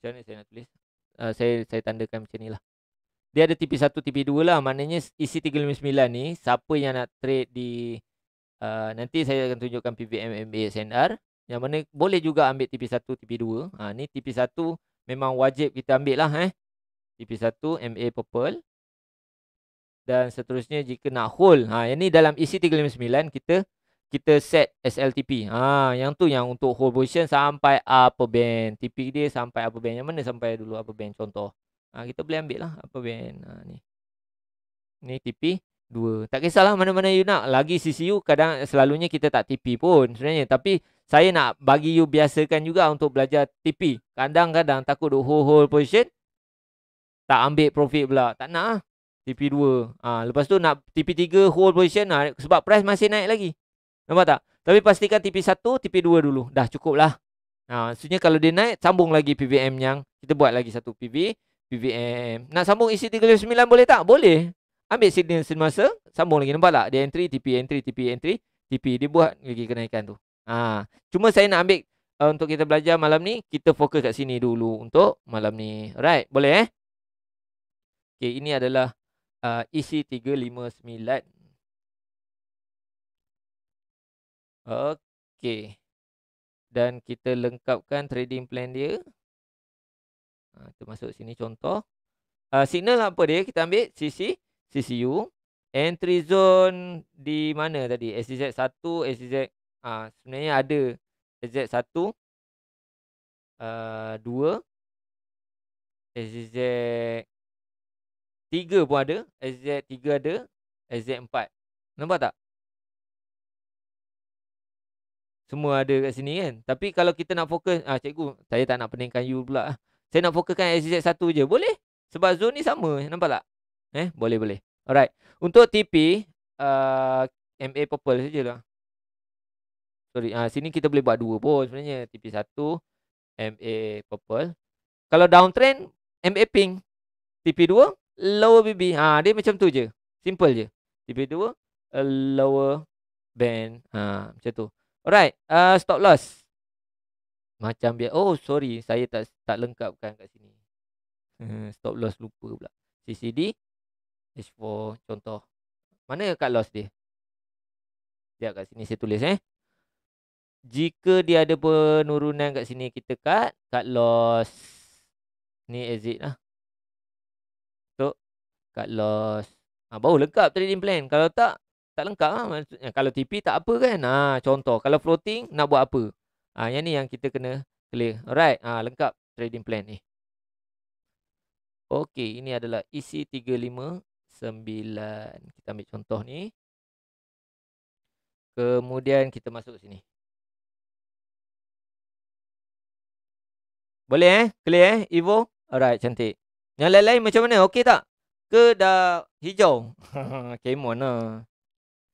Macam mana saya nak tulis? Uh, saya saya tandakan macam ni lah. Dia ada TP1, TP2 lah. Maknanya isi 359 ni siapa yang nak trade di uh, nanti saya akan tunjukkan PBM MBA SNR. Yang mana boleh juga ambil TP1, TP2. Ha, ni TP1 memang wajib kita ambil lah. Eh. T.P 1 MA purple dan seterusnya jika nak hold ha yang ni dalam e IC359 kita kita set SLTP ha yang tu yang untuk hold position sampai apa band TP dia sampai apa band yang mana sampai dulu apa band contoh ha kita boleh ambil lah apa band ha ni ni TP 2 tak kisahlah mana-mana you nak lagi CCU kadang selalunya kita tak TP pun sebenarnya tapi saya nak bagi you biasakan juga untuk belajar TP kadang-kadang takut hold hold position tak ambil profit pula. Tak nak lah. TP2. Ha, ah, lepas tu nak TP3 hold position lah. Sebab price masih naik lagi. Nampak tak? Tapi pastikan TP1, TP2 dulu. Dah cukup lah. Ha, ah, sebenarnya kalau dia naik, sambung lagi PVM yang. Kita buat lagi satu PV. PVM. Nak sambung isi 39 boleh tak? Boleh. Ambil signal semasa. Sambung lagi. Nampak tak? Dia entry, TP entry, TP entry. TP dia buat lagi kenaikan tu. Ha. Cuma saya nak ambil uh, untuk kita belajar malam ni. Kita fokus kat sini dulu untuk malam ni. Right, Boleh eh? Okey, ini adalah uh, EC359. Okey. Dan kita lengkapkan trading plan dia. Ha, kita sini contoh. Uh, signal apa dia? Kita ambil CC, CCU. Entry zone di mana tadi? SZ1, SZ. Uh, ha, sebenarnya ada SZ1, uh, 2, SZ Tiga pun ada. SZ tiga ada. SZ empat. Nampak tak? Semua ada kat sini kan? Tapi kalau kita nak fokus. Ah, cikgu, saya tak nak peningkan you pula. Saya nak fokuskan SZ satu je. Boleh? Sebab zone ni sama. Nampak tak? Eh, boleh, boleh. Alright. Untuk TP. Uh, ah, MA purple saja lah. Sorry. Ah, sini kita boleh buat dua pun sebenarnya. TP satu. MA purple. Kalau downtrend. MA pink. TP dua lower BB. Ha, dia macam tu je. Simple je. BB2 a lower band. Ha, macam tu. Alright, uh, stop loss. Macam biar oh sorry, saya tak tak lengkapkan kat sini. Hmm, stop loss lupa pula. CCD H4 contoh. Mana kat loss dia? Dia kat sini saya tulis eh. Jika dia ada penurunan kat sini kita cut, cut loss ni exit lah cut loss. Ha, baru lengkap trading plan. Kalau tak, tak lengkap ha? maksudnya kalau TP tak apa kan ha contoh kalau floating nak buat apa ha yang ni yang kita kena clear alright ha lengkap trading plan ni okey ini adalah EC 359 kita ambil contoh ni kemudian kita masuk sini boleh eh clear eh evo alright cantik yang lain-lain macam mana okey tak ke dah hijau? Kemon lah.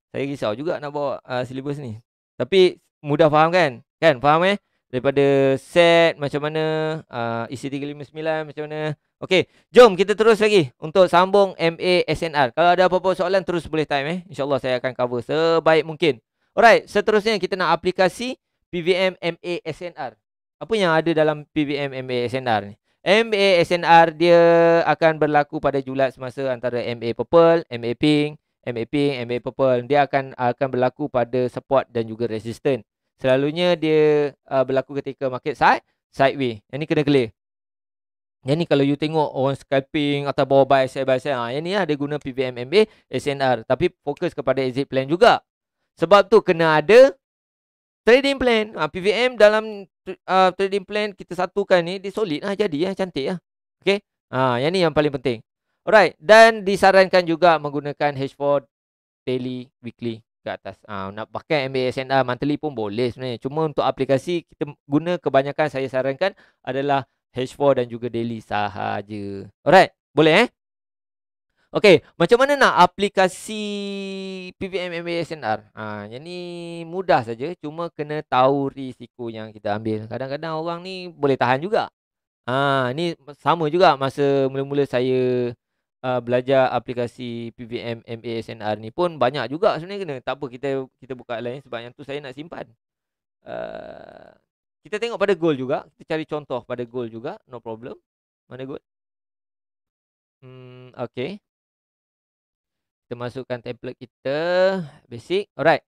Saya risau juga nak bawa uh, ah, silibus ni. Tapi mudah faham kan? Kan? Faham eh? Daripada set macam mana. Ah, isi Uh, isi 359 macam mana. Okey. Jom kita terus lagi. Untuk sambung MASNR. Kalau ada apa-apa soalan terus boleh time eh. InsyaAllah saya akan cover sebaik mungkin. Alright. Seterusnya kita nak aplikasi PVM MASNR. Apa yang ada dalam PVM MASNR ni? MA SNR dia akan berlaku pada julat semasa antara MA purple, MA pink, MA pink, MA purple. Dia akan akan berlaku pada support dan juga resistance. Selalunya dia uh, berlaku ketika market side sideways. Yang ni kena clear. Yang ni kalau you tengok orang scalping atau bawa buy sell buy sell. Ha, yang ni lah dia guna PVM MA SNR. Tapi fokus kepada exit plan juga. Sebab tu kena ada Trading plan ha, ah, PVM dalam uh, trading plan kita satukan ni Dia solid lah jadi lah cantik lah Okay ha, ah, Yang ni yang paling penting Alright Dan disarankan juga menggunakan H4 daily weekly ke atas ha, Nak pakai MBSNR monthly pun boleh sebenarnya Cuma untuk aplikasi kita guna kebanyakan saya sarankan Adalah H4 dan juga daily sahaja Alright boleh eh Okey, macam mana nak aplikasi PPM MBSNR? Ha, yang ni mudah saja, cuma kena tahu risiko yang kita ambil. Kadang-kadang orang ni boleh tahan juga. Ha, ni sama juga masa mula-mula saya uh, belajar aplikasi PPM MBSNR ni pun banyak juga sebenarnya kena. Tak apa, kita kita buka lain sebab yang tu saya nak simpan. Uh, kita tengok pada goal juga. Kita cari contoh pada goal juga. No problem. Mana goal? Hmm, okay kita masukkan template kita basic alright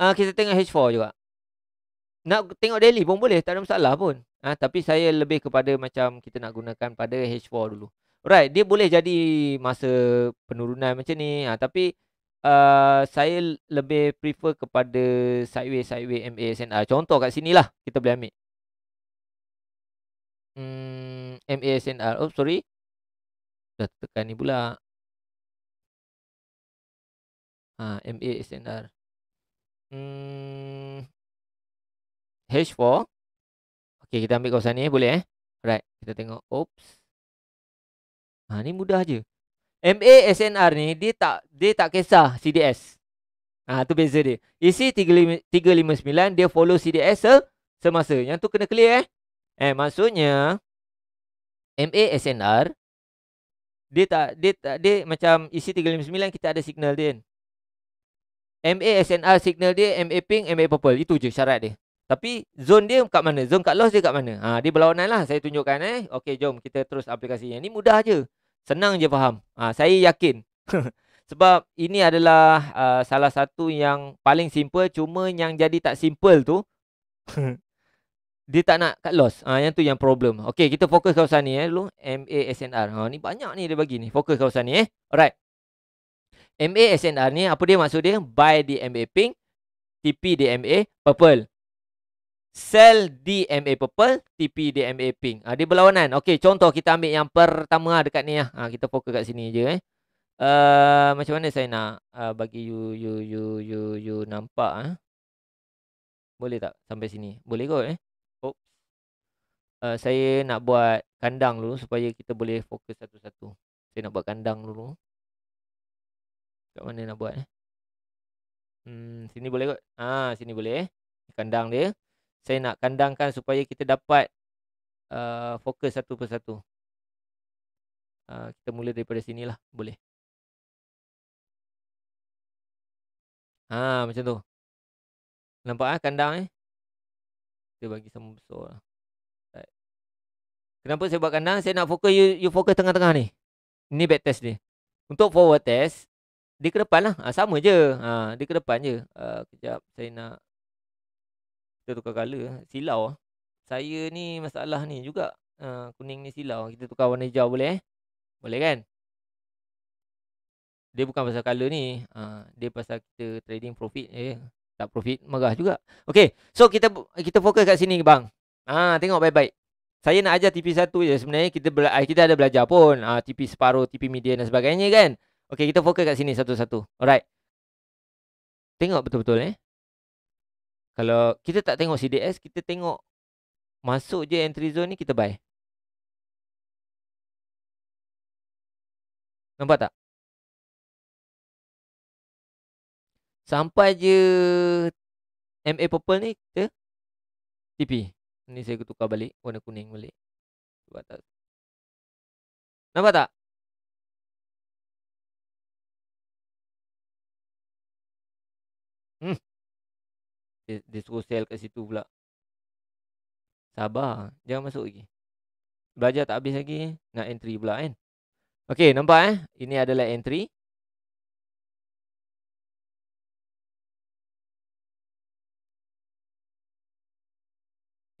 ah uh, kita tengok H4 juga nak tengok daily pun boleh tak ada masalah pun ah uh, tapi saya lebih kepada macam kita nak gunakan pada H4 dulu alright dia boleh jadi masa penurunan macam ni ah uh, tapi Uh, saya lebih prefer kepada sideways sideways MA SNR contoh kat sini lah kita boleh ambil mm, MA SNR oh sorry dah tekan ni pula uh, ha, MA SNR hmm. H4 Okay kita ambil kawasan ni eh, boleh eh Right kita tengok Oops ha, Ni mudah aje. MA SNR ni dia tak dia tak kisah CDS Ah ha, tu beza dia EC359 dia follow CDS se semasa Yang tu kena clear eh Eh maksudnya MA SNR dia tak dia tak dia macam isi 359 kita ada signal dia kan. MA SNR signal dia MA pink MA purple itu je syarat dia tapi zone dia kat mana zone kat loss dia kat mana ha dia berlawanan lah saya tunjukkan eh okey jom kita terus aplikasi yang ni mudah aje, senang je faham ha saya yakin sebab ini adalah uh, salah satu yang paling simple cuma yang jadi tak simple tu dia tak nak cut loss ha, yang tu yang problem okey kita fokus kawasan ni eh dulu MA SNR ha ni banyak ni dia bagi ni fokus kawasan ni eh alright MA SNR ni apa dia maksud dia? Buy MA pink, TP MA purple. Sell di MA purple, TP MA pink. Ha, dia berlawanan. Okey, contoh kita ambil yang pertama lah dekat ni lah. Ha, kita fokus kat sini aje. eh. Uh, macam mana saya nak uh, bagi you, you, you, you, you nampak eh? Boleh tak sampai sini? Boleh kot eh? Oops. Uh, saya nak buat kandang dulu supaya kita boleh fokus satu-satu. Saya nak buat kandang dulu. Kat mana nak buat eh? Hmm, sini boleh kot. Ah, sini boleh eh? Kandang dia. Saya nak kandangkan supaya kita dapat uh, fokus satu persatu. Uh, kita mula daripada sini lah. Boleh. ah macam tu. Nampak ah kandang eh? Kita bagi sama besar lah. Kenapa saya buat kandang? Saya nak fokus you, you fokus tengah-tengah ni. Ini back test ni. Untuk forward test, di ke depan lah. Ha, sama je. Ha, ah, di ke depan je. Ha, kejap saya nak. Kita tukar color. Eh. Silau. Saya ni masalah ni juga. Ha, kuning ni silau. Kita tukar warna hijau boleh. Eh? Boleh kan? Dia bukan pasal color ni. Ha, dia pasal kita trading profit. Eh, tak profit. Merah juga. Okay. So kita kita fokus kat sini bang. Ha, tengok baik-baik. Saya nak ajar TP1 je sebenarnya. Kita, kita ada belajar pun. Ha, TP separuh, TP median dan sebagainya kan. Okay, kita fokus kat sini satu-satu. Alright. Tengok betul-betul eh. Kalau kita tak tengok CDS, kita tengok masuk je entry zone ni kita buy. Nampak tak? Sampai je MA purple ni kita TP. Ni saya tukar balik warna kuning balik. Nampak tak? dia, dia suruh sell kat situ pula Sabar Jangan masuk lagi Belajar tak habis lagi Nak entry pula kan Okay nampak eh Ini adalah entry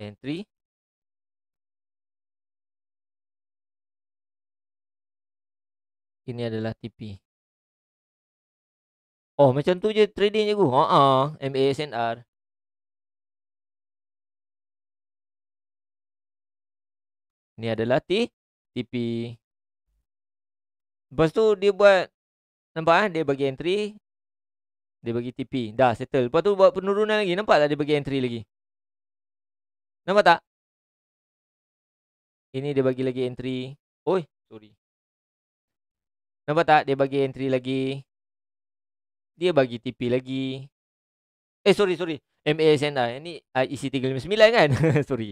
Entry Ini adalah TP Oh macam tu je trading je ku Haa uh -uh, MASNR Ni adalah TTP. Lepas tu dia buat. Nampak kan? Dia bagi entry. Dia bagi TP. Dah settle. Lepas tu buat penurunan lagi. Nampak tak dia bagi entry lagi? Nampak tak? Ini dia bagi lagi entry. Oi, sorry. Nampak tak? Dia bagi entry lagi. Dia bagi TP lagi. Eh, sorry, sorry. MASNR. Ini IC359 e kan? sorry.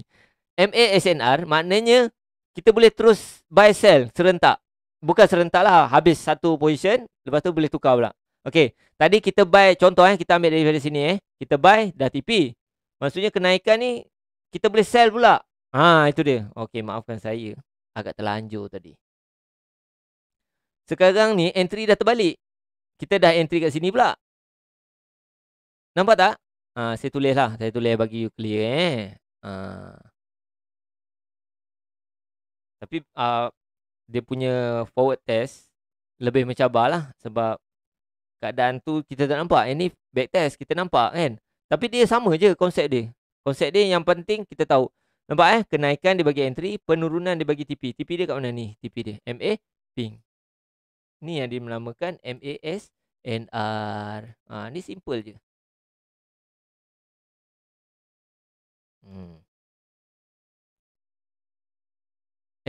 MASNR maknanya kita boleh terus buy sell serentak. Bukan serentak lah. Habis satu position. Lepas tu boleh tukar pula. Okay. Tadi kita buy. Contoh eh. Kita ambil dari sini eh. Kita buy. Dah TP. Maksudnya kenaikan ni. Kita boleh sell pula. Ha itu dia. Okay maafkan saya. Agak terlanjur tadi. Sekarang ni entry dah terbalik. Kita dah entry kat sini pula. Nampak tak? Ha, saya tulis lah. Saya tulis bagi you clear eh. Haa. Tapi uh, dia punya forward test lebih mencabarlah sebab keadaan tu kita tak nampak. Ini back test kita nampak kan. Tapi dia sama je konsep dia. Konsep dia yang penting kita tahu. Nampak eh? Kenaikan dia bagi entry, penurunan dia bagi TP. TP dia kat mana ni? TP dia. MA, ping. Ni yang dia menamakan MAS, NR. Ha, ah, ni simple je. Hmm.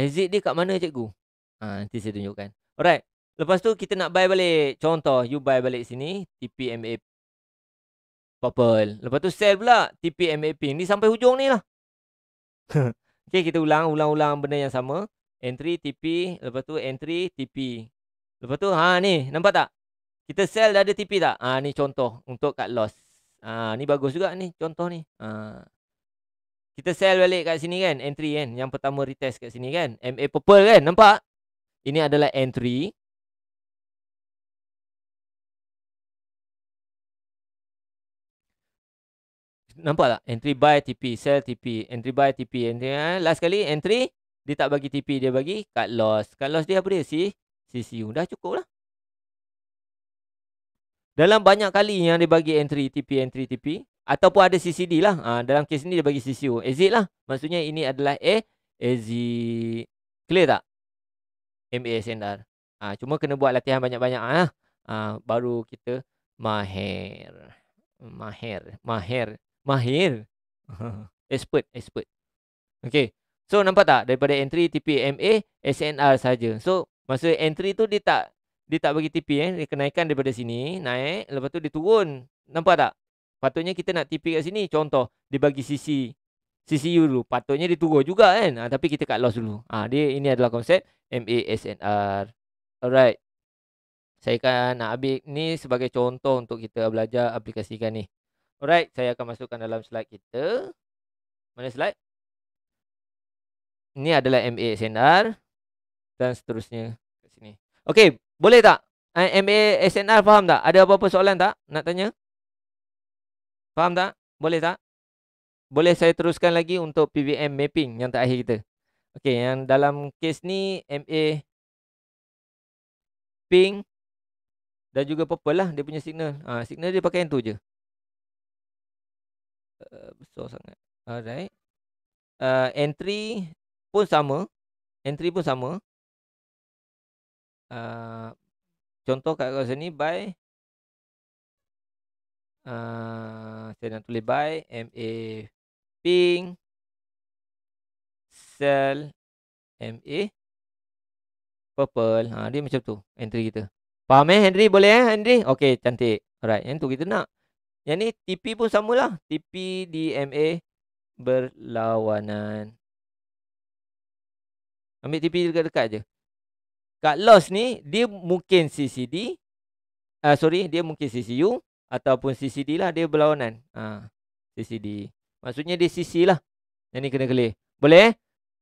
Exit dia kat mana cikgu? Ha, nanti saya tunjukkan. Alright. Lepas tu kita nak buy balik. Contoh you buy balik sini. TPMA purple. Lepas tu sell pula. TPMA pink. Ni sampai hujung ni lah. okay kita ulang. Ulang-ulang benda yang sama. Entry TP. Lepas tu entry TP. Lepas tu ha ni. Nampak tak? Kita sell dah ada TP tak? Ha, ni contoh untuk kat loss. Ha, ni bagus juga ni contoh ni. Ha kita sell balik kat sini kan entry kan yang pertama retest kat sini kan MA purple kan nampak ini adalah entry nampak tak entry buy TP sell TP entry buy TP entry eh? last kali entry dia tak bagi TP dia bagi cut loss cut loss dia apa dia si CCU dah cukup lah dalam banyak kali yang dia bagi entry TP entry TP Ataupun ada CCD lah. Ha, dalam kes ni dia bagi CCO. Exit lah. Maksudnya ini adalah A. Exit. Clear tak? MASNR. Ha, ah, cuma kena buat latihan banyak-banyak lah. Ha, baru kita mahir. Mahir. Mahir. Mahir. expert. Expert. Okay. So nampak tak? Daripada entry MA SNR saja. So maksudnya entry tu dia tak, dia tak bagi TP eh. Dia kenaikan daripada sini. Naik. Lepas tu dia turun. Nampak tak? Patutnya kita nak tipik kat sini. Contoh, dia bagi sisi sisi U dulu. Patutnya dia turun juga kan. Ha, tapi kita cut loss dulu. Ha, dia Ini adalah konsep MASNR. Alright. Saya akan nak ambil ni sebagai contoh untuk kita belajar aplikasikan ni. Alright. Saya akan masukkan dalam slide kita. Mana slide? Ini adalah MASNR. Dan seterusnya kat Okay. Boleh tak? Eh, MASNR faham tak? Ada apa-apa soalan tak? Nak tanya? Faham tak? Boleh tak? Boleh saya teruskan lagi untuk PVM mapping yang terakhir kita. Okey, yang dalam kes ni MA ping dan juga purple lah dia punya signal. ha, signal dia pakai yang tu je. Uh, besar sangat. Alright. Uh, entry pun sama. Entry pun sama. Uh, contoh kat kawasan ni by Ah, saya nak tulis by MA ping cell MA purple. Ha, dia macam tu entry kita. Faham eh Henry? Boleh eh Henry? Okey cantik. Alright. Yang tu kita nak. Yang ni TP pun samalah. TP di MA berlawanan. Ambil TP juga dekat je. Kat loss ni dia mungkin CCD. Uh, ah, sorry dia mungkin CCU ataupun CCD lah dia berlawanan. Ha, CCD. Maksudnya dia CC lah. Yang ni kena clear. Boleh?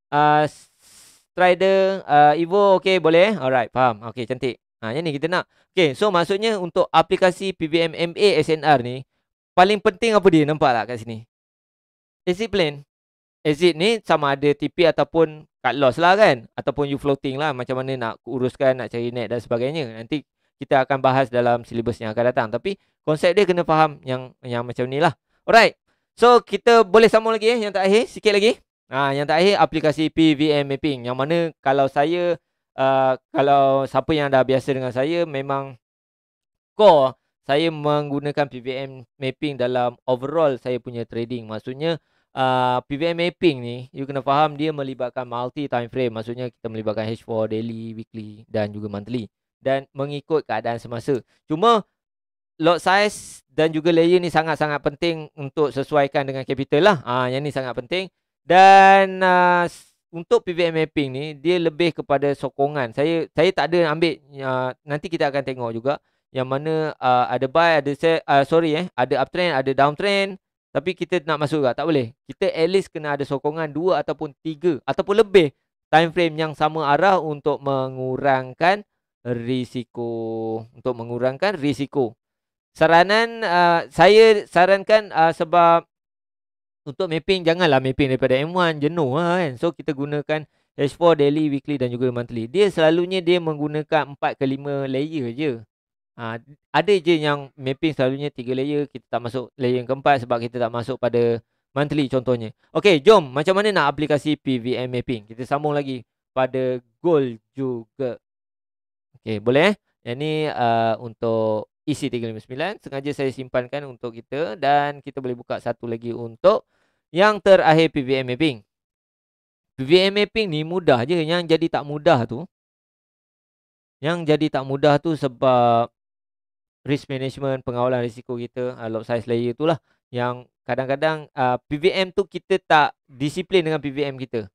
Uh, Strider uh, Evo okey boleh? Alright faham. Okey cantik. Ha, yang ni kita nak. Okey so maksudnya untuk aplikasi PBM MA SNR ni. Paling penting apa dia nampak tak kat sini? Exit plane. Exit ni sama ada TP ataupun cut loss lah kan. Ataupun you floating lah macam mana nak uruskan, nak cari net dan sebagainya. Nanti kita akan bahas dalam silibus yang akan datang tapi konsep dia kena faham yang yang macam ni lah alright so kita boleh sambung lagi eh yang terakhir sikit lagi ah ha, yang terakhir aplikasi PVM mapping yang mana kalau saya uh, kalau siapa yang dah biasa dengan saya memang core saya menggunakan PVM mapping dalam overall saya punya trading maksudnya Uh, PVM mapping ni You kena faham Dia melibatkan multi time frame Maksudnya kita melibatkan H4 daily, weekly Dan juga monthly dan mengikut keadaan semasa. Cuma lot size dan juga layer ni sangat-sangat penting untuk sesuaikan dengan capital lah. Ah ha, yang ni sangat penting dan uh, untuk PVM mapping ni dia lebih kepada sokongan. Saya saya tak ada ambil uh, nanti kita akan tengok juga yang mana uh, ada buy ada sell uh, sorry eh ada uptrend ada downtrend tapi kita nak masuk juga tak boleh. Kita at least kena ada sokongan dua ataupun tiga ataupun lebih time frame yang sama arah untuk mengurangkan risiko untuk mengurangkan risiko. Saranan uh, saya sarankan uh, sebab untuk mapping janganlah mapping daripada M1 jenuh lah kan. So kita gunakan H4 daily, weekly dan juga monthly. Dia selalunya dia menggunakan 4 ke 5 layer je. Ha, ada je yang mapping selalunya 3 layer. Kita tak masuk layer yang keempat sebab kita tak masuk pada monthly contohnya. Okay, jom. Macam mana nak aplikasi PVM mapping? Kita sambung lagi pada goal juga. Okey, boleh eh? Yang ni uh, untuk isi 359. Sengaja saya simpankan untuk kita. Dan kita boleh buka satu lagi untuk yang terakhir PVM mapping. PVM mapping ni mudah je. Yang jadi tak mudah tu. Yang jadi tak mudah tu sebab risk management, pengawalan risiko kita, uh, lot size layer itulah Yang kadang-kadang uh, PVM tu kita tak disiplin dengan PVM kita.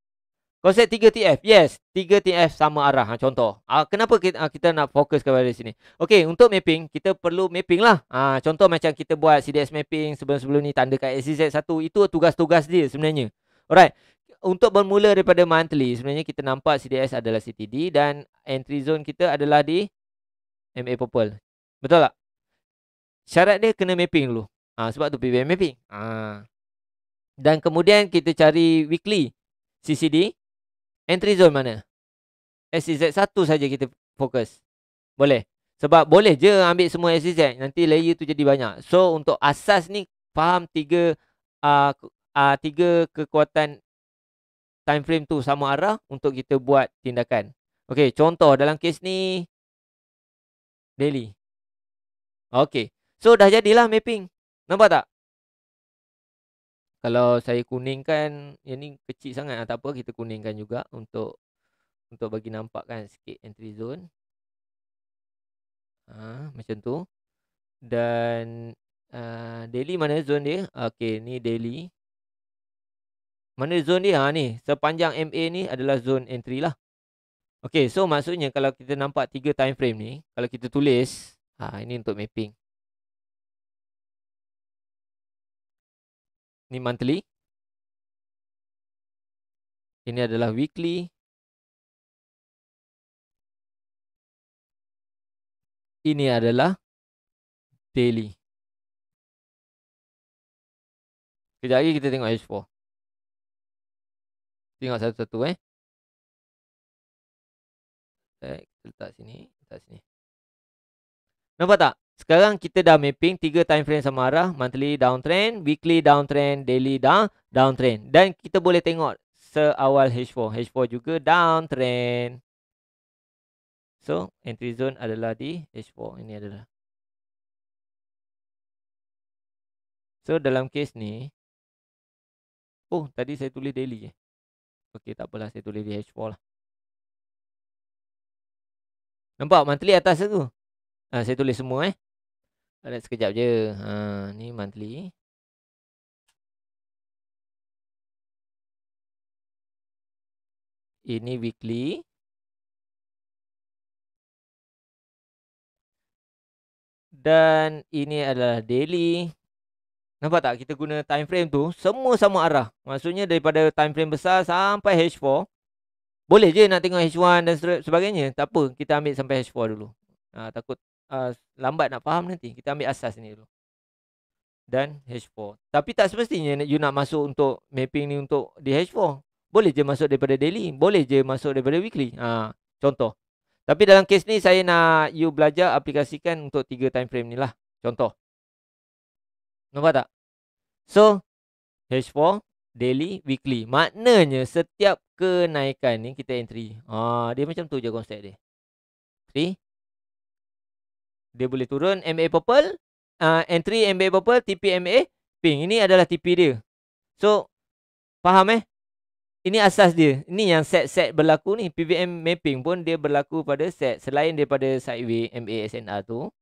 Konsep 3TF. Yes, 3TF sama arah. Ha, contoh. Ha, kenapa kita, ah, ha, kita nak fokus kepada sini? Okey, untuk mapping, kita perlu mapping lah. Ha, contoh macam kita buat CDS mapping sebelum-sebelum ni, tandakan SZ1. Itu tugas-tugas dia sebenarnya. Alright. Untuk bermula daripada monthly, sebenarnya kita nampak CDS adalah CTD dan entry zone kita adalah di MA Purple. Betul tak? Syarat dia kena mapping dulu. Ha, sebab tu PBM mapping. Ha. Dan kemudian kita cari weekly. CCD Entry zone mana? SEZ 1 saja kita fokus. Boleh. Sebab boleh je ambil semua SEZ. Nanti layer tu jadi banyak. So untuk asas ni faham tiga uh, uh, tiga kekuatan time frame tu sama arah untuk kita buat tindakan. Okey, contoh dalam kes ni daily. Okey. So dah jadilah mapping. Nampak tak? kalau saya kuningkan yang ni kecil sangat lah, tak apa kita kuningkan juga untuk untuk bagi nampak kan sikit entry zone ha, macam tu dan uh, daily mana zone dia okey ni daily mana zone dia ha ni sepanjang MA ni adalah zone entry lah okey so maksudnya kalau kita nampak tiga time frame ni kalau kita tulis ha ini untuk mapping Ini monthly. Ini adalah weekly. Ini adalah daily. Kejap lagi kita tengok H4. Tengok satu-satu eh. Baik, letak sini, letak sini. Nampak tak? Sekarang kita dah mapping tiga time frame sama arah. Monthly downtrend, weekly downtrend, daily down, downtrend. Dan kita boleh tengok seawal H4. H4 juga downtrend. So, entry zone adalah di H4. Ini adalah. So, dalam kes ni. Oh, tadi saya tulis daily. Okey, tak apalah. Saya tulis di H4 lah. Nampak? Monthly atas tu. Ha, ah, saya tulis semua eh. Alright, sekejap je. Ha, ni monthly. Ini weekly. Dan ini adalah daily. Nampak tak? Kita guna time frame tu. Semua sama arah. Maksudnya daripada time frame besar sampai H4. Boleh je nak tengok H1 dan sebagainya. Tak apa. Kita ambil sampai H4 dulu. Ha, takut Uh, lambat nak faham nanti. Kita ambil asas ni dulu. Dan H4. Tapi tak semestinya you nak masuk untuk mapping ni untuk di H4. Boleh je masuk daripada daily. Boleh je masuk daripada weekly. Ha, contoh. Tapi dalam kes ni saya nak you belajar aplikasikan untuk tiga time frame ni lah. Contoh. Nampak tak? So, H4, daily, weekly. Maknanya setiap kenaikan ni kita entry. Ha, dia macam tu je konsep dia. 3, dia boleh turun MA purple, uh, entry MA purple, TP MA pink. Ini adalah TP dia. So, faham eh? Ini asas dia. Ini yang set-set berlaku ni. PVM mapping pun dia berlaku pada set. Selain daripada sideway MA SNR tu.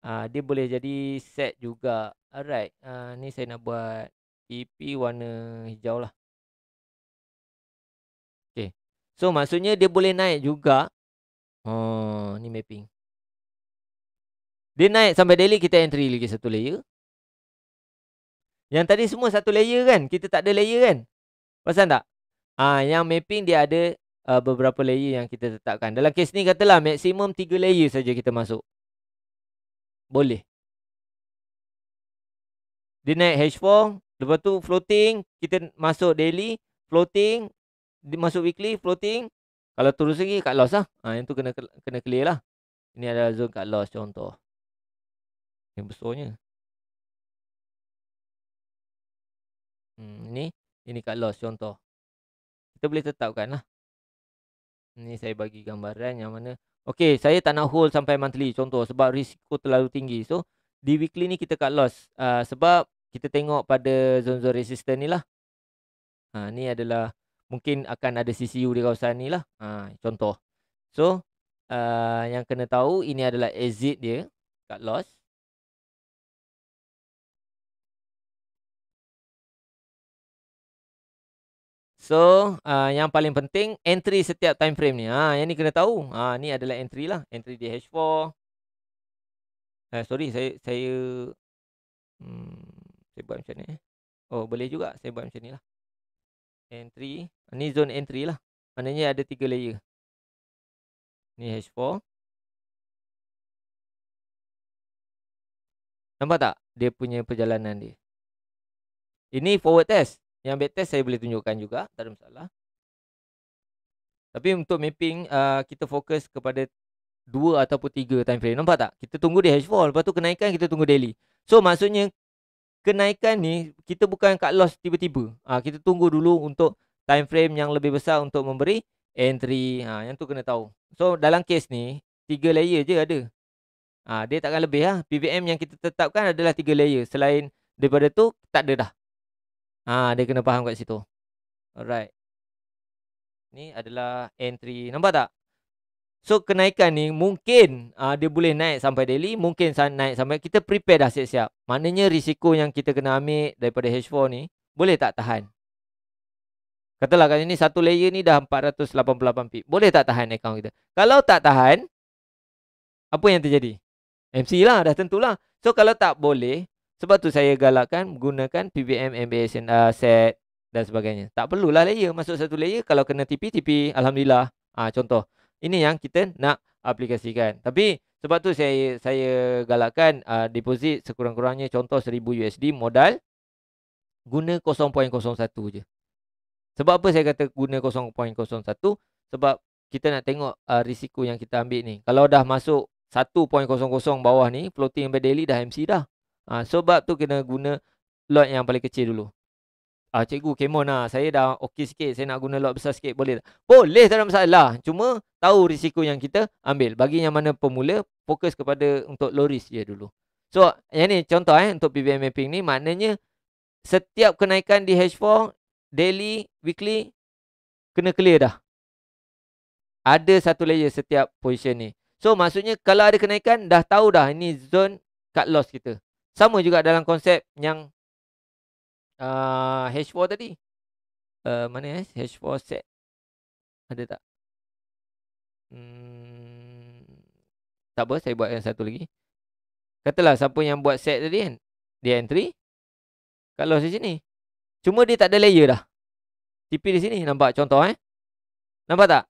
Uh, dia boleh jadi set juga. Alright. Uh, ni saya nak buat TP warna hijau lah. Okay. So, maksudnya dia boleh naik juga. Oh, ni mapping. Dia naik sampai daily kita entry lagi satu layer. Yang tadi semua satu layer kan? Kita tak ada layer kan? Pasal tak? Ah ha, yang mapping dia ada uh, beberapa layer yang kita tetapkan. Dalam kes ni katalah maksimum tiga layer saja kita masuk. Boleh. Dia naik H4, lepas tu floating, kita masuk daily, floating, masuk weekly, floating. Kalau terus lagi kat loss lah. Ha, yang tu kena kena clear lah. Ini adalah zone kat loss contoh yang besarnya. Hmm, ini, ini cut loss contoh. Kita boleh tetapkan lah. Ini saya bagi gambaran yang mana. Okey, saya tak nak hold sampai monthly contoh sebab risiko terlalu tinggi. So, di weekly ni kita cut loss. Uh, sebab kita tengok pada zone-zone resistance ni lah. Ha, ni adalah mungkin akan ada CCU di kawasan ni lah. Ha, contoh. So, uh, yang kena tahu ini adalah exit dia. Cut loss. So uh, yang paling penting entry setiap time frame ni. Ha yang ni kena tahu. Ha ni adalah entry lah. Entry di H4. Eh sorry saya saya hmm saya buat macam ni. Eh. Oh boleh juga saya buat macam ni lah. Entry, ni zone entry lah. Maknanya ada tiga layer. Ni H4. Nampak tak dia punya perjalanan dia. Ini forward test. Yang backtest saya boleh tunjukkan juga. Tak ada masalah. Tapi untuk mapping, uh, kita fokus kepada 2 ataupun tiga time frame. Nampak tak? Kita tunggu dia hash fall. Lepas tu kenaikan kita tunggu daily. So maksudnya, kenaikan ni kita bukan kat loss tiba-tiba. Ha, kita tunggu dulu untuk time frame yang lebih besar untuk memberi entry. Ha, yang tu kena tahu. So dalam case ni, tiga layer je ada. Ha, dia takkan lebih lah. PVM yang kita tetapkan adalah tiga layer. Selain daripada tu, tak ada dah. Ah, ha, dia kena faham kat situ. Alright. Ni adalah entry. Nampak tak? So kenaikan ni mungkin uh, dia boleh naik sampai daily, mungkin naik sampai kita prepare dah siap-siap. Maknanya risiko yang kita kena ambil daripada H4 ni boleh tak tahan? Katalah kali ni satu layer ni dah 488 pip. Boleh tak tahan account kita? Kalau tak tahan, apa yang terjadi? MC lah, dah tentulah. So kalau tak boleh, sebab tu saya galakkan gunakan PBM, MBS, uh, set dan sebagainya. Tak perlulah layer. Masuk satu layer. Kalau kena TP, TP. Alhamdulillah. Ha, contoh. Ini yang kita nak aplikasikan. Tapi sebab tu saya saya galakkan uh, deposit sekurang-kurangnya contoh 1000 USD modal guna 0.01 je. Sebab apa saya kata guna 0.01? Sebab kita nak tengok uh, risiko yang kita ambil ni. Kalau dah masuk 1.00 bawah ni, floating by daily dah MC dah. Ha, ah, sebab tu kena guna lot yang paling kecil dulu. Ah, ha, cikgu, come on lah. Saya dah okey sikit. Saya nak guna lot besar sikit. Boleh tak? Boleh tak ada masalah. Cuma tahu risiko yang kita ambil. Bagi yang mana pemula, fokus kepada untuk low risk dia dulu. So, yang ni contoh eh, untuk PBM mapping ni. Maknanya, setiap kenaikan di H4, daily, weekly, kena clear dah. Ada satu layer setiap position ni. So, maksudnya kalau ada kenaikan, dah tahu dah ini zone cut loss kita. Sama juga dalam konsep yang uh, ah, H4 tadi. Uh, mana eh? H4 set. Ada tak? Hmm, tak apa, saya buat yang satu lagi. Katalah siapa yang buat set tadi kan. Dia entry. Kalau di sini. Cuma dia tak ada layer dah. TP di sini nampak contoh eh. Nampak tak?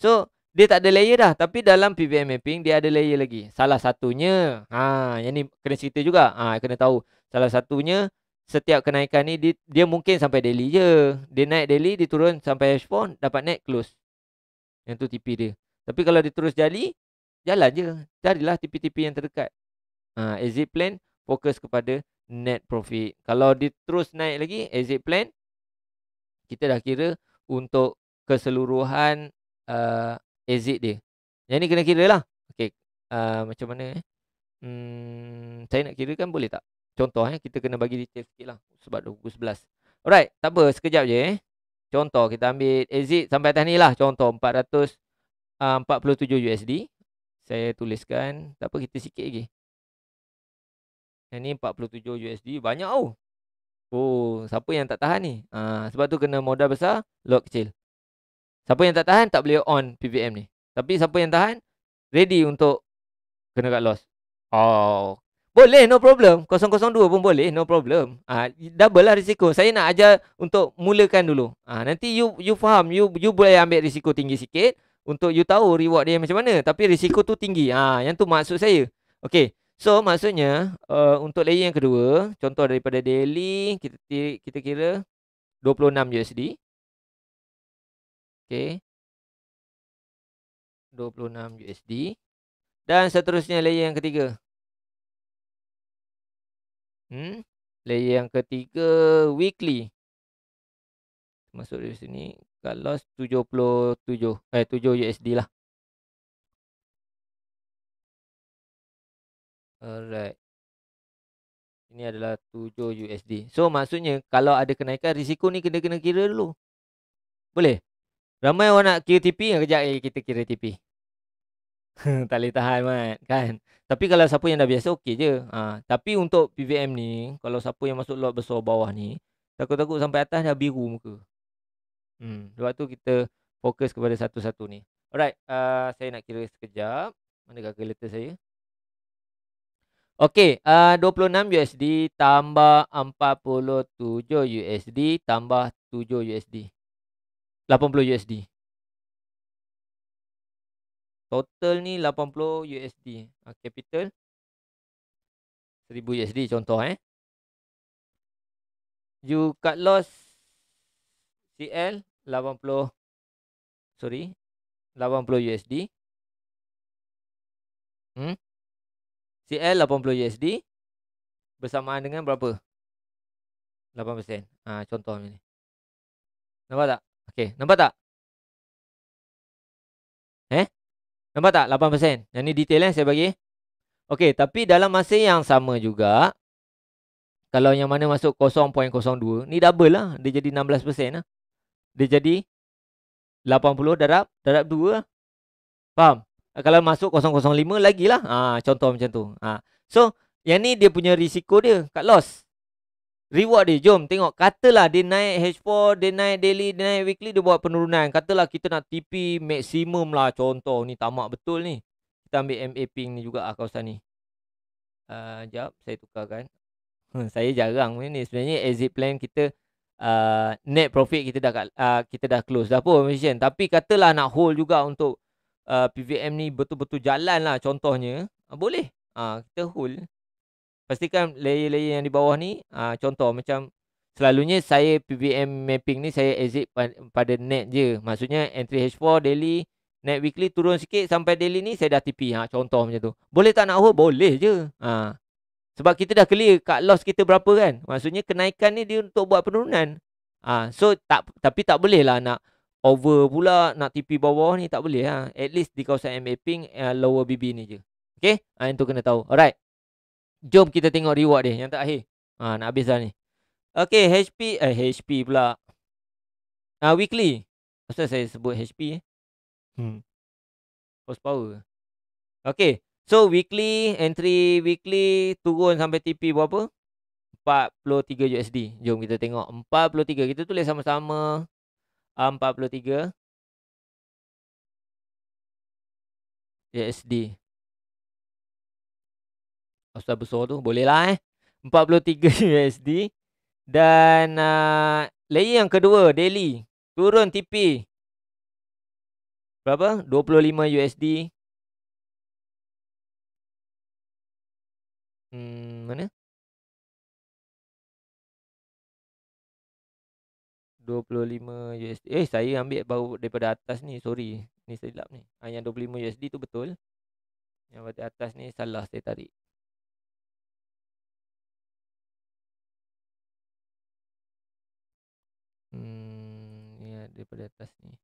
So, dia tak ada layer dah tapi dalam PVM mapping dia ada layer lagi salah satunya ha yang ni kena cerita juga ha kena tahu salah satunya setiap kenaikan ni dia, dia mungkin sampai daily je dia naik daily dia turun sampai h dapat net close yang tu TP dia tapi kalau dia terus jadi jalan je carilah TP-TP yang terdekat ha exit plan fokus kepada net profit kalau dia terus naik lagi exit plan kita dah kira untuk keseluruhan uh, exit dia. Yang ni kena kira lah. Okay. Uh, macam mana eh. Hmm, saya nak kira kan boleh tak? Contoh eh. Kita kena bagi detail sikit lah. Sebab 2 pukul 11. Alright. Tak apa. Sekejap je eh. Contoh kita ambil exit sampai atas ni lah. Contoh 447 USD. Uh, saya tuliskan. Tak apa kita sikit lagi. Yang ni 47 USD. Banyak tau. Oh. oh, siapa yang tak tahan ni? Uh, sebab tu kena modal besar, lot kecil. Siapa yang tak tahan tak boleh on PVM ni. Tapi siapa yang tahan ready untuk kena kat loss. Oh. Boleh no problem. 002 pun boleh no problem. Ah double lah risiko. Saya nak ajar untuk mulakan dulu. Ah nanti you you faham you you boleh ambil risiko tinggi sikit untuk you tahu reward dia macam mana. Tapi risiko tu tinggi. Ah yang tu maksud saya. Okay. So maksudnya uh, untuk layer yang kedua, contoh daripada daily kita kita kira 26 USD. Okey. 26 USD. Dan seterusnya layer yang ketiga. Hmm, layer yang ketiga weekly. Masuk di sini kalau 77 eh 7 USD lah. Alright. Ini adalah 7 USD. So maksudnya kalau ada kenaikan risiko ni kena kena kira dulu. Boleh? Ramai orang nak kira TP yang kejap eh, kita kira TP. tak boleh tahan mat, kan? Tapi kalau siapa yang dah biasa okey je. Ha, tapi untuk PVM ni, kalau siapa yang masuk lot besar bawah ni, takut-takut sampai atas dah biru muka. Hmm, sebab tu kita fokus kepada satu-satu ni. Alright, uh, saya nak kira sekejap. Manakah kalkulator saya? Okay, uh, 26 USD tambah 47 USD tambah 7 USD. 80 USD. Total ni 80 USD. Ah, capital. 1000 USD contoh eh. You cut loss. CL. 80. Sorry. 80 USD. Hmm? CL 80 USD. Bersamaan dengan berapa? 8%. Ha, ah, contoh ni. Nampak tak? Okey, nampak tak? Eh? Nampak tak 8%? Yang ni detail eh saya bagi. Okey, tapi dalam masa yang sama juga kalau yang mana masuk 0.02, ni double lah. Dia jadi 16% lah. Dia jadi 80 darab darab 2 lah. Faham? Kalau masuk 0.05 lagi lah. Ha, contoh macam tu. Ha. So, yang ni dia punya risiko dia kat loss reward dia. Jom tengok. Katalah dia naik H4, dia naik daily, dia naik weekly, dia buat penurunan. Katalah kita nak TP maksimum lah. Contoh ni tamak betul ni. Kita ambil MA ping ni juga lah kawasan ni. Uh, jap saya tukarkan. Hmm, saya jarang ni. Sebenarnya exit plan kita uh, net profit kita dah uh, kita dah close dah pun. Mission. Tapi katalah nak hold juga untuk uh, PVM ni betul-betul jalan lah contohnya. Uh, boleh. Uh, kita hold pastikan layer-layer yang di bawah ni uh, contoh macam selalunya saya PBM mapping ni saya exit pada net je maksudnya entry H4 daily net weekly turun sikit sampai daily ni saya dah TP ha contoh macam tu boleh tak nak hold boleh je ha sebab kita dah clear cut loss kita berapa kan maksudnya kenaikan ni dia untuk buat penurunan ha so tak tapi tak boleh lah nak over pula nak TP bawah ni tak boleh ha at least di kawasan mapping uh, lower BB ni je okey ha tu kena tahu alright Jom kita tengok reward dia yang terakhir. Ha, nak habis dah ni. Okay, HP. Eh, HP pula. Ha, weekly. Kenapa saya sebut HP? Eh? Hmm. Post power. Okay. So, weekly. Entry weekly. Turun sampai TP berapa? 43 USD. Jom kita tengok. 43. Kita tulis sama-sama. 43. Ah, USD. Ustaz besar tu Boleh lah eh 43 USD Dan uh, Layer yang kedua Daily Turun TP Berapa? 25 USD Hmm, mana? 25 USD. Eh, saya ambil baru daripada atas ni. Sorry. Ni silap ni. Ah, yang 25 USD tu betul. Yang dari atas ni salah saya tarik. daripada atas ni.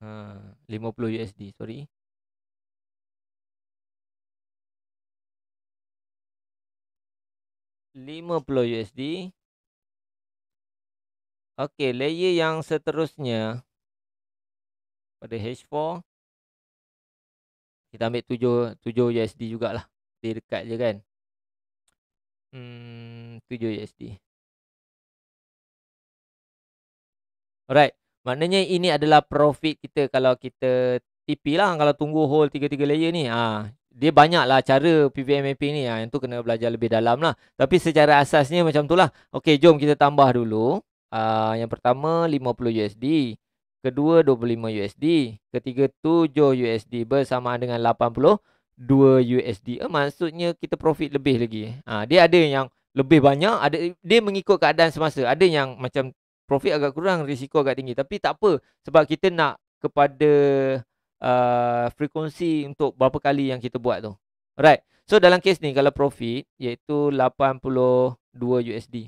Ha, 50 USD, sorry. lima puluh USD ok layer yang seterusnya pada H4 kita ambil tujuh tujuh USD jugalah dia dekat je kan hmm, USD Alright. Maknanya ini adalah profit kita kalau kita TP lah. Kalau tunggu hole tiga-tiga layer ni. Ha. Dia banyaklah cara PVM mapping ni. Ha. Yang tu kena belajar lebih dalam lah. Tapi secara asasnya macam tu lah. Okay, jom kita tambah dulu. Ha. Yang pertama 50 USD. Kedua 25 USD. Ketiga 7 USD bersamaan dengan 82 USD. Ha. Maksudnya kita profit lebih lagi. Ha. Dia ada yang lebih banyak ada dia mengikut keadaan semasa ada yang macam profit agak kurang, risiko agak tinggi. Tapi tak apa sebab kita nak kepada uh, frekuensi untuk berapa kali yang kita buat tu. Alright. So dalam kes ni kalau profit iaitu 82 USD.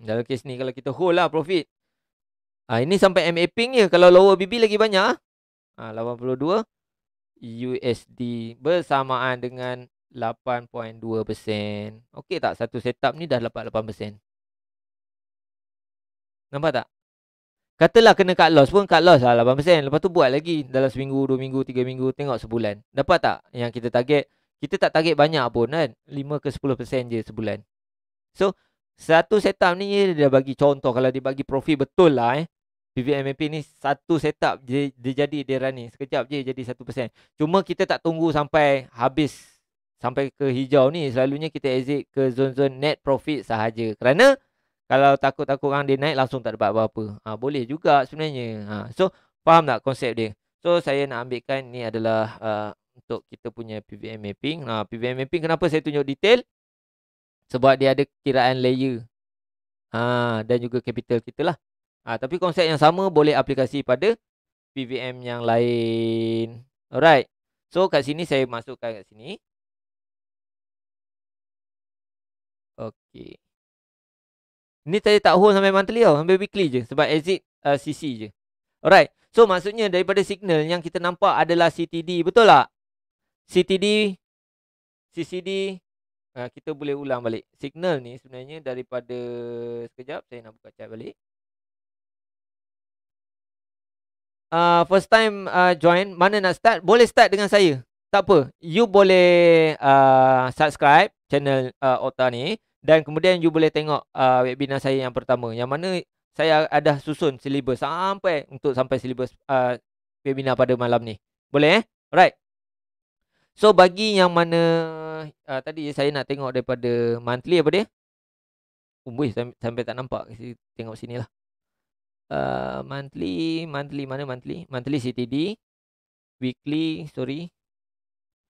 Dalam kes ni kalau kita hold lah profit. Ah ini sampai MA ping je kalau lower BB lagi banyak ah. 82 USD bersamaan dengan 8.2%. Okey tak satu setup ni dah dapat 8%. Nampak tak? Katalah kena cut loss pun cut loss lah 8%. Lepas tu buat lagi dalam seminggu, dua minggu, tiga minggu. Tengok sebulan. Dapat tak yang kita target? Kita tak target banyak pun kan. 5 ke 10% je sebulan. So, satu setup ni dia bagi contoh. Kalau dia bagi profit betul lah eh. PVMAP ni satu setup dia, dia jadi dia running. Sekejap je jadi 1%. Cuma kita tak tunggu sampai habis sampai ke hijau ni selalunya kita exit ke zon-zon net profit sahaja. Kerana kalau takut-takut orang dia naik langsung tak dapat apa-apa. Ha, boleh juga sebenarnya. Ha, so faham tak konsep dia? So saya nak ambilkan ni adalah uh, untuk kita punya PBM mapping. Ha, PBM mapping kenapa saya tunjuk detail? Sebab dia ada kiraan layer ha, dan juga capital kita lah. Ha, tapi konsep yang sama boleh aplikasi pada PBM yang lain. Alright. So kat sini saya masukkan kat sini. Okay. Ni saya tak hold sampai monthly tau. Sampai weekly je. Sebab exit uh, CC je. Alright. So maksudnya daripada signal yang kita nampak adalah CTD. Betul tak? CTD. CCD. Uh, kita boleh ulang balik. Signal ni sebenarnya daripada... Sekejap saya nak buka chat balik. Uh, first time uh, join. Mana nak start? Boleh start dengan saya. Tak apa. You boleh uh, subscribe channel uh, Ota ni. Dan kemudian you boleh tengok uh, webinar saya yang pertama yang mana saya ada susun silibus sampai untuk sampai silibus uh, webinar pada malam ni. Boleh eh? Alright. So bagi yang mana uh, tadi saya nak tengok daripada monthly apa dia? Umbuih sampai, sampai tak nampak. Tengok sini lah. Uh, monthly, monthly mana monthly? Monthly CTD. Weekly, sorry.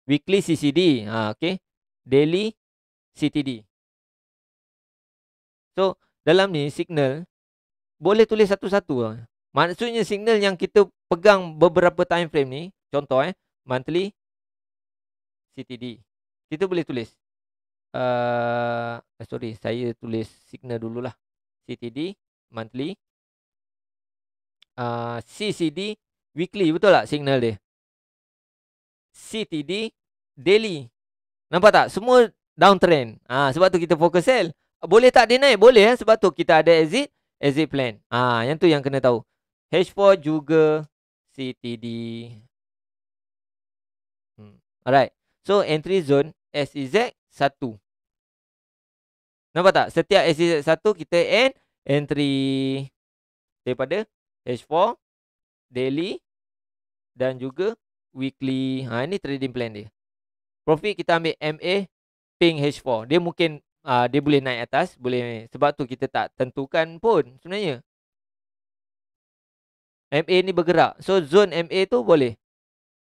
Weekly CCD. Uh, ah, okay. Daily CTD. So dalam ni signal boleh tulis satu-satu. Maksudnya signal yang kita pegang beberapa time frame ni, contoh eh monthly CTD. Kita boleh tulis uh, sorry, saya tulis signal dululah. CTD monthly uh, CCD weekly betul tak signal dia? CTD daily. Nampak tak? Semua downtrend. ha, sebab tu kita fokus sell. Boleh tak deny? Boleh eh? sebab tu kita ada exit exit plan. Ah ha, yang tu yang kena tahu. H4 juga CTD. Hmm. Alright. So entry zone SEZ 1. Nampak tak? Setiap SEZ 1 kita end entry daripada H4 daily dan juga weekly. Ha ini trading plan dia. Profit kita ambil MA ping H4. Dia mungkin uh, dia boleh naik atas boleh sebab tu kita tak tentukan pun sebenarnya MA ni bergerak so zone MA tu boleh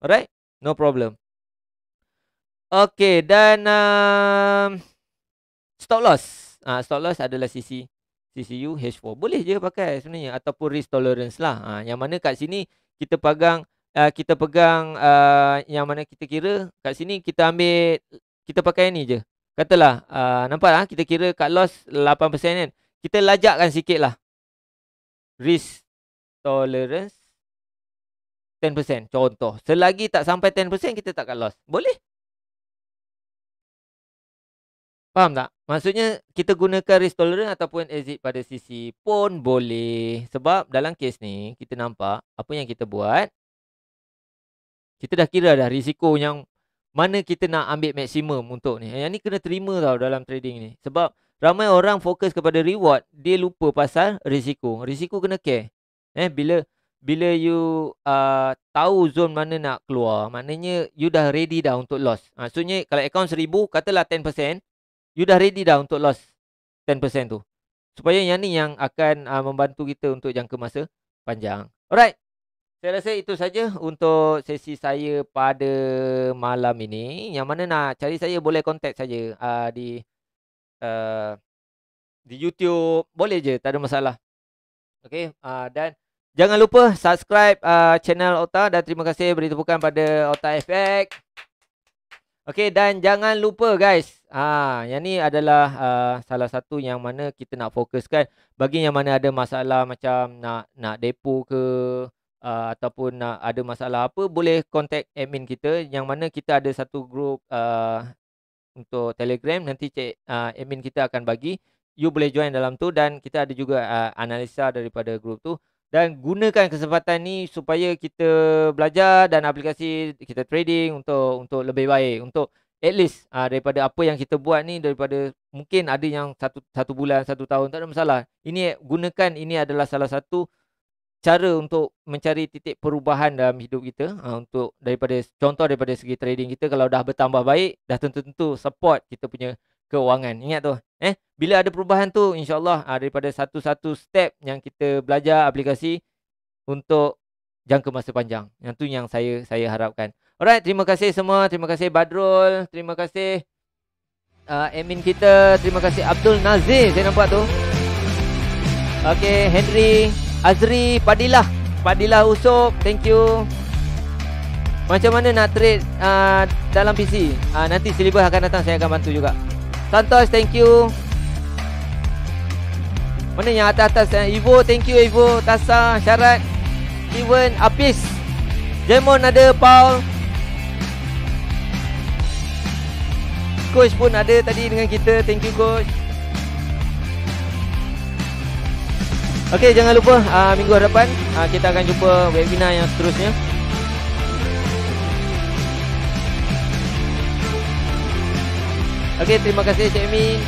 alright no problem okey dan uh, stop loss uh, stop loss adalah CC, CCU H4 boleh je pakai sebenarnya ataupun risk tolerance lah uh, yang mana kat sini kita pegang uh, kita pegang uh, yang mana kita kira kat sini kita ambil kita pakai ni je uh, Katalah uh, Nampak lah Kita kira cut loss 8% kan Kita lajakkan sikit lah Risk Tolerance 10% Contoh Selagi tak sampai 10% Kita tak cut loss Boleh? Faham tak? Maksudnya Kita gunakan risk tolerance Ataupun exit pada sisi Pun boleh Sebab dalam kes ni Kita nampak Apa yang kita buat Kita dah kira dah Risiko yang mana kita nak ambil maksimum untuk ni. Yang ni kena terima tau dalam trading ni. Sebab ramai orang fokus kepada reward, dia lupa pasal risiko. Risiko kena care. Eh bila bila you uh, tahu zone mana nak keluar, maknanya you dah ready dah untuk loss. Ha, maksudnya kalau account 1000, katalah 10%, you dah ready dah untuk loss 10% tu. Supaya yang ni yang akan uh, membantu kita untuk jangka masa panjang. Alright. Saya rasa itu saja untuk sesi saya pada malam ini. Yang mana nak cari saya boleh kontak saja uh, di uh, di YouTube. Boleh je, tak ada masalah. Okey, uh, ah, dan jangan lupa subscribe uh, channel Ota dan terima kasih beri tepukan pada Ota FX. Okey, dan jangan lupa guys. Uh, yang ni adalah uh, salah satu yang mana kita nak fokuskan bagi yang mana ada masalah macam nak nak depo ke uh, ataupun nak ada masalah apa boleh contact admin kita yang mana kita ada satu group uh, untuk telegram nanti cik, uh, admin kita akan bagi you boleh join dalam tu dan kita ada juga uh, analisa daripada group tu dan gunakan kesempatan ni supaya kita belajar dan aplikasi kita trading untuk untuk lebih baik untuk at least uh, daripada apa yang kita buat ni daripada mungkin ada yang satu satu bulan satu tahun tak ada masalah ini gunakan ini adalah salah satu cara untuk mencari titik perubahan dalam hidup kita ha, untuk daripada contoh daripada segi trading kita kalau dah bertambah baik dah tentu-tentu support kita punya kewangan ingat tu eh bila ada perubahan tu insyaallah ha, daripada satu-satu step yang kita belajar aplikasi untuk jangka masa panjang yang tu yang saya saya harapkan alright terima kasih semua terima kasih Badrul terima kasih uh, admin kita terima kasih Abdul Nazir saya nampak tu okey Henry Azri Padilah Padilah Usop Thank you Macam mana nak trade uh, Dalam PC uh, ah, Nanti Silibus akan datang Saya akan bantu juga Santos thank you Mana yang atas-atas Evo eh, thank you Evo Tasa Syarat Steven Apis Jemon ada Paul Coach pun ada tadi dengan kita Thank you coach Okey, jangan lupa uh, minggu hadapan uh, kita akan jumpa webinar yang seterusnya. Okey, terima kasih Cik Mi.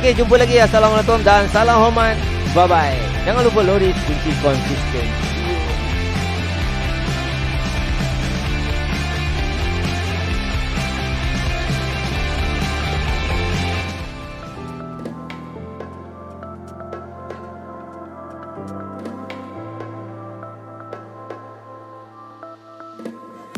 Okey, jumpa lagi. Assalamualaikum dan salam hormat. Bye-bye. Jangan lupa loris, kunci konsistensi.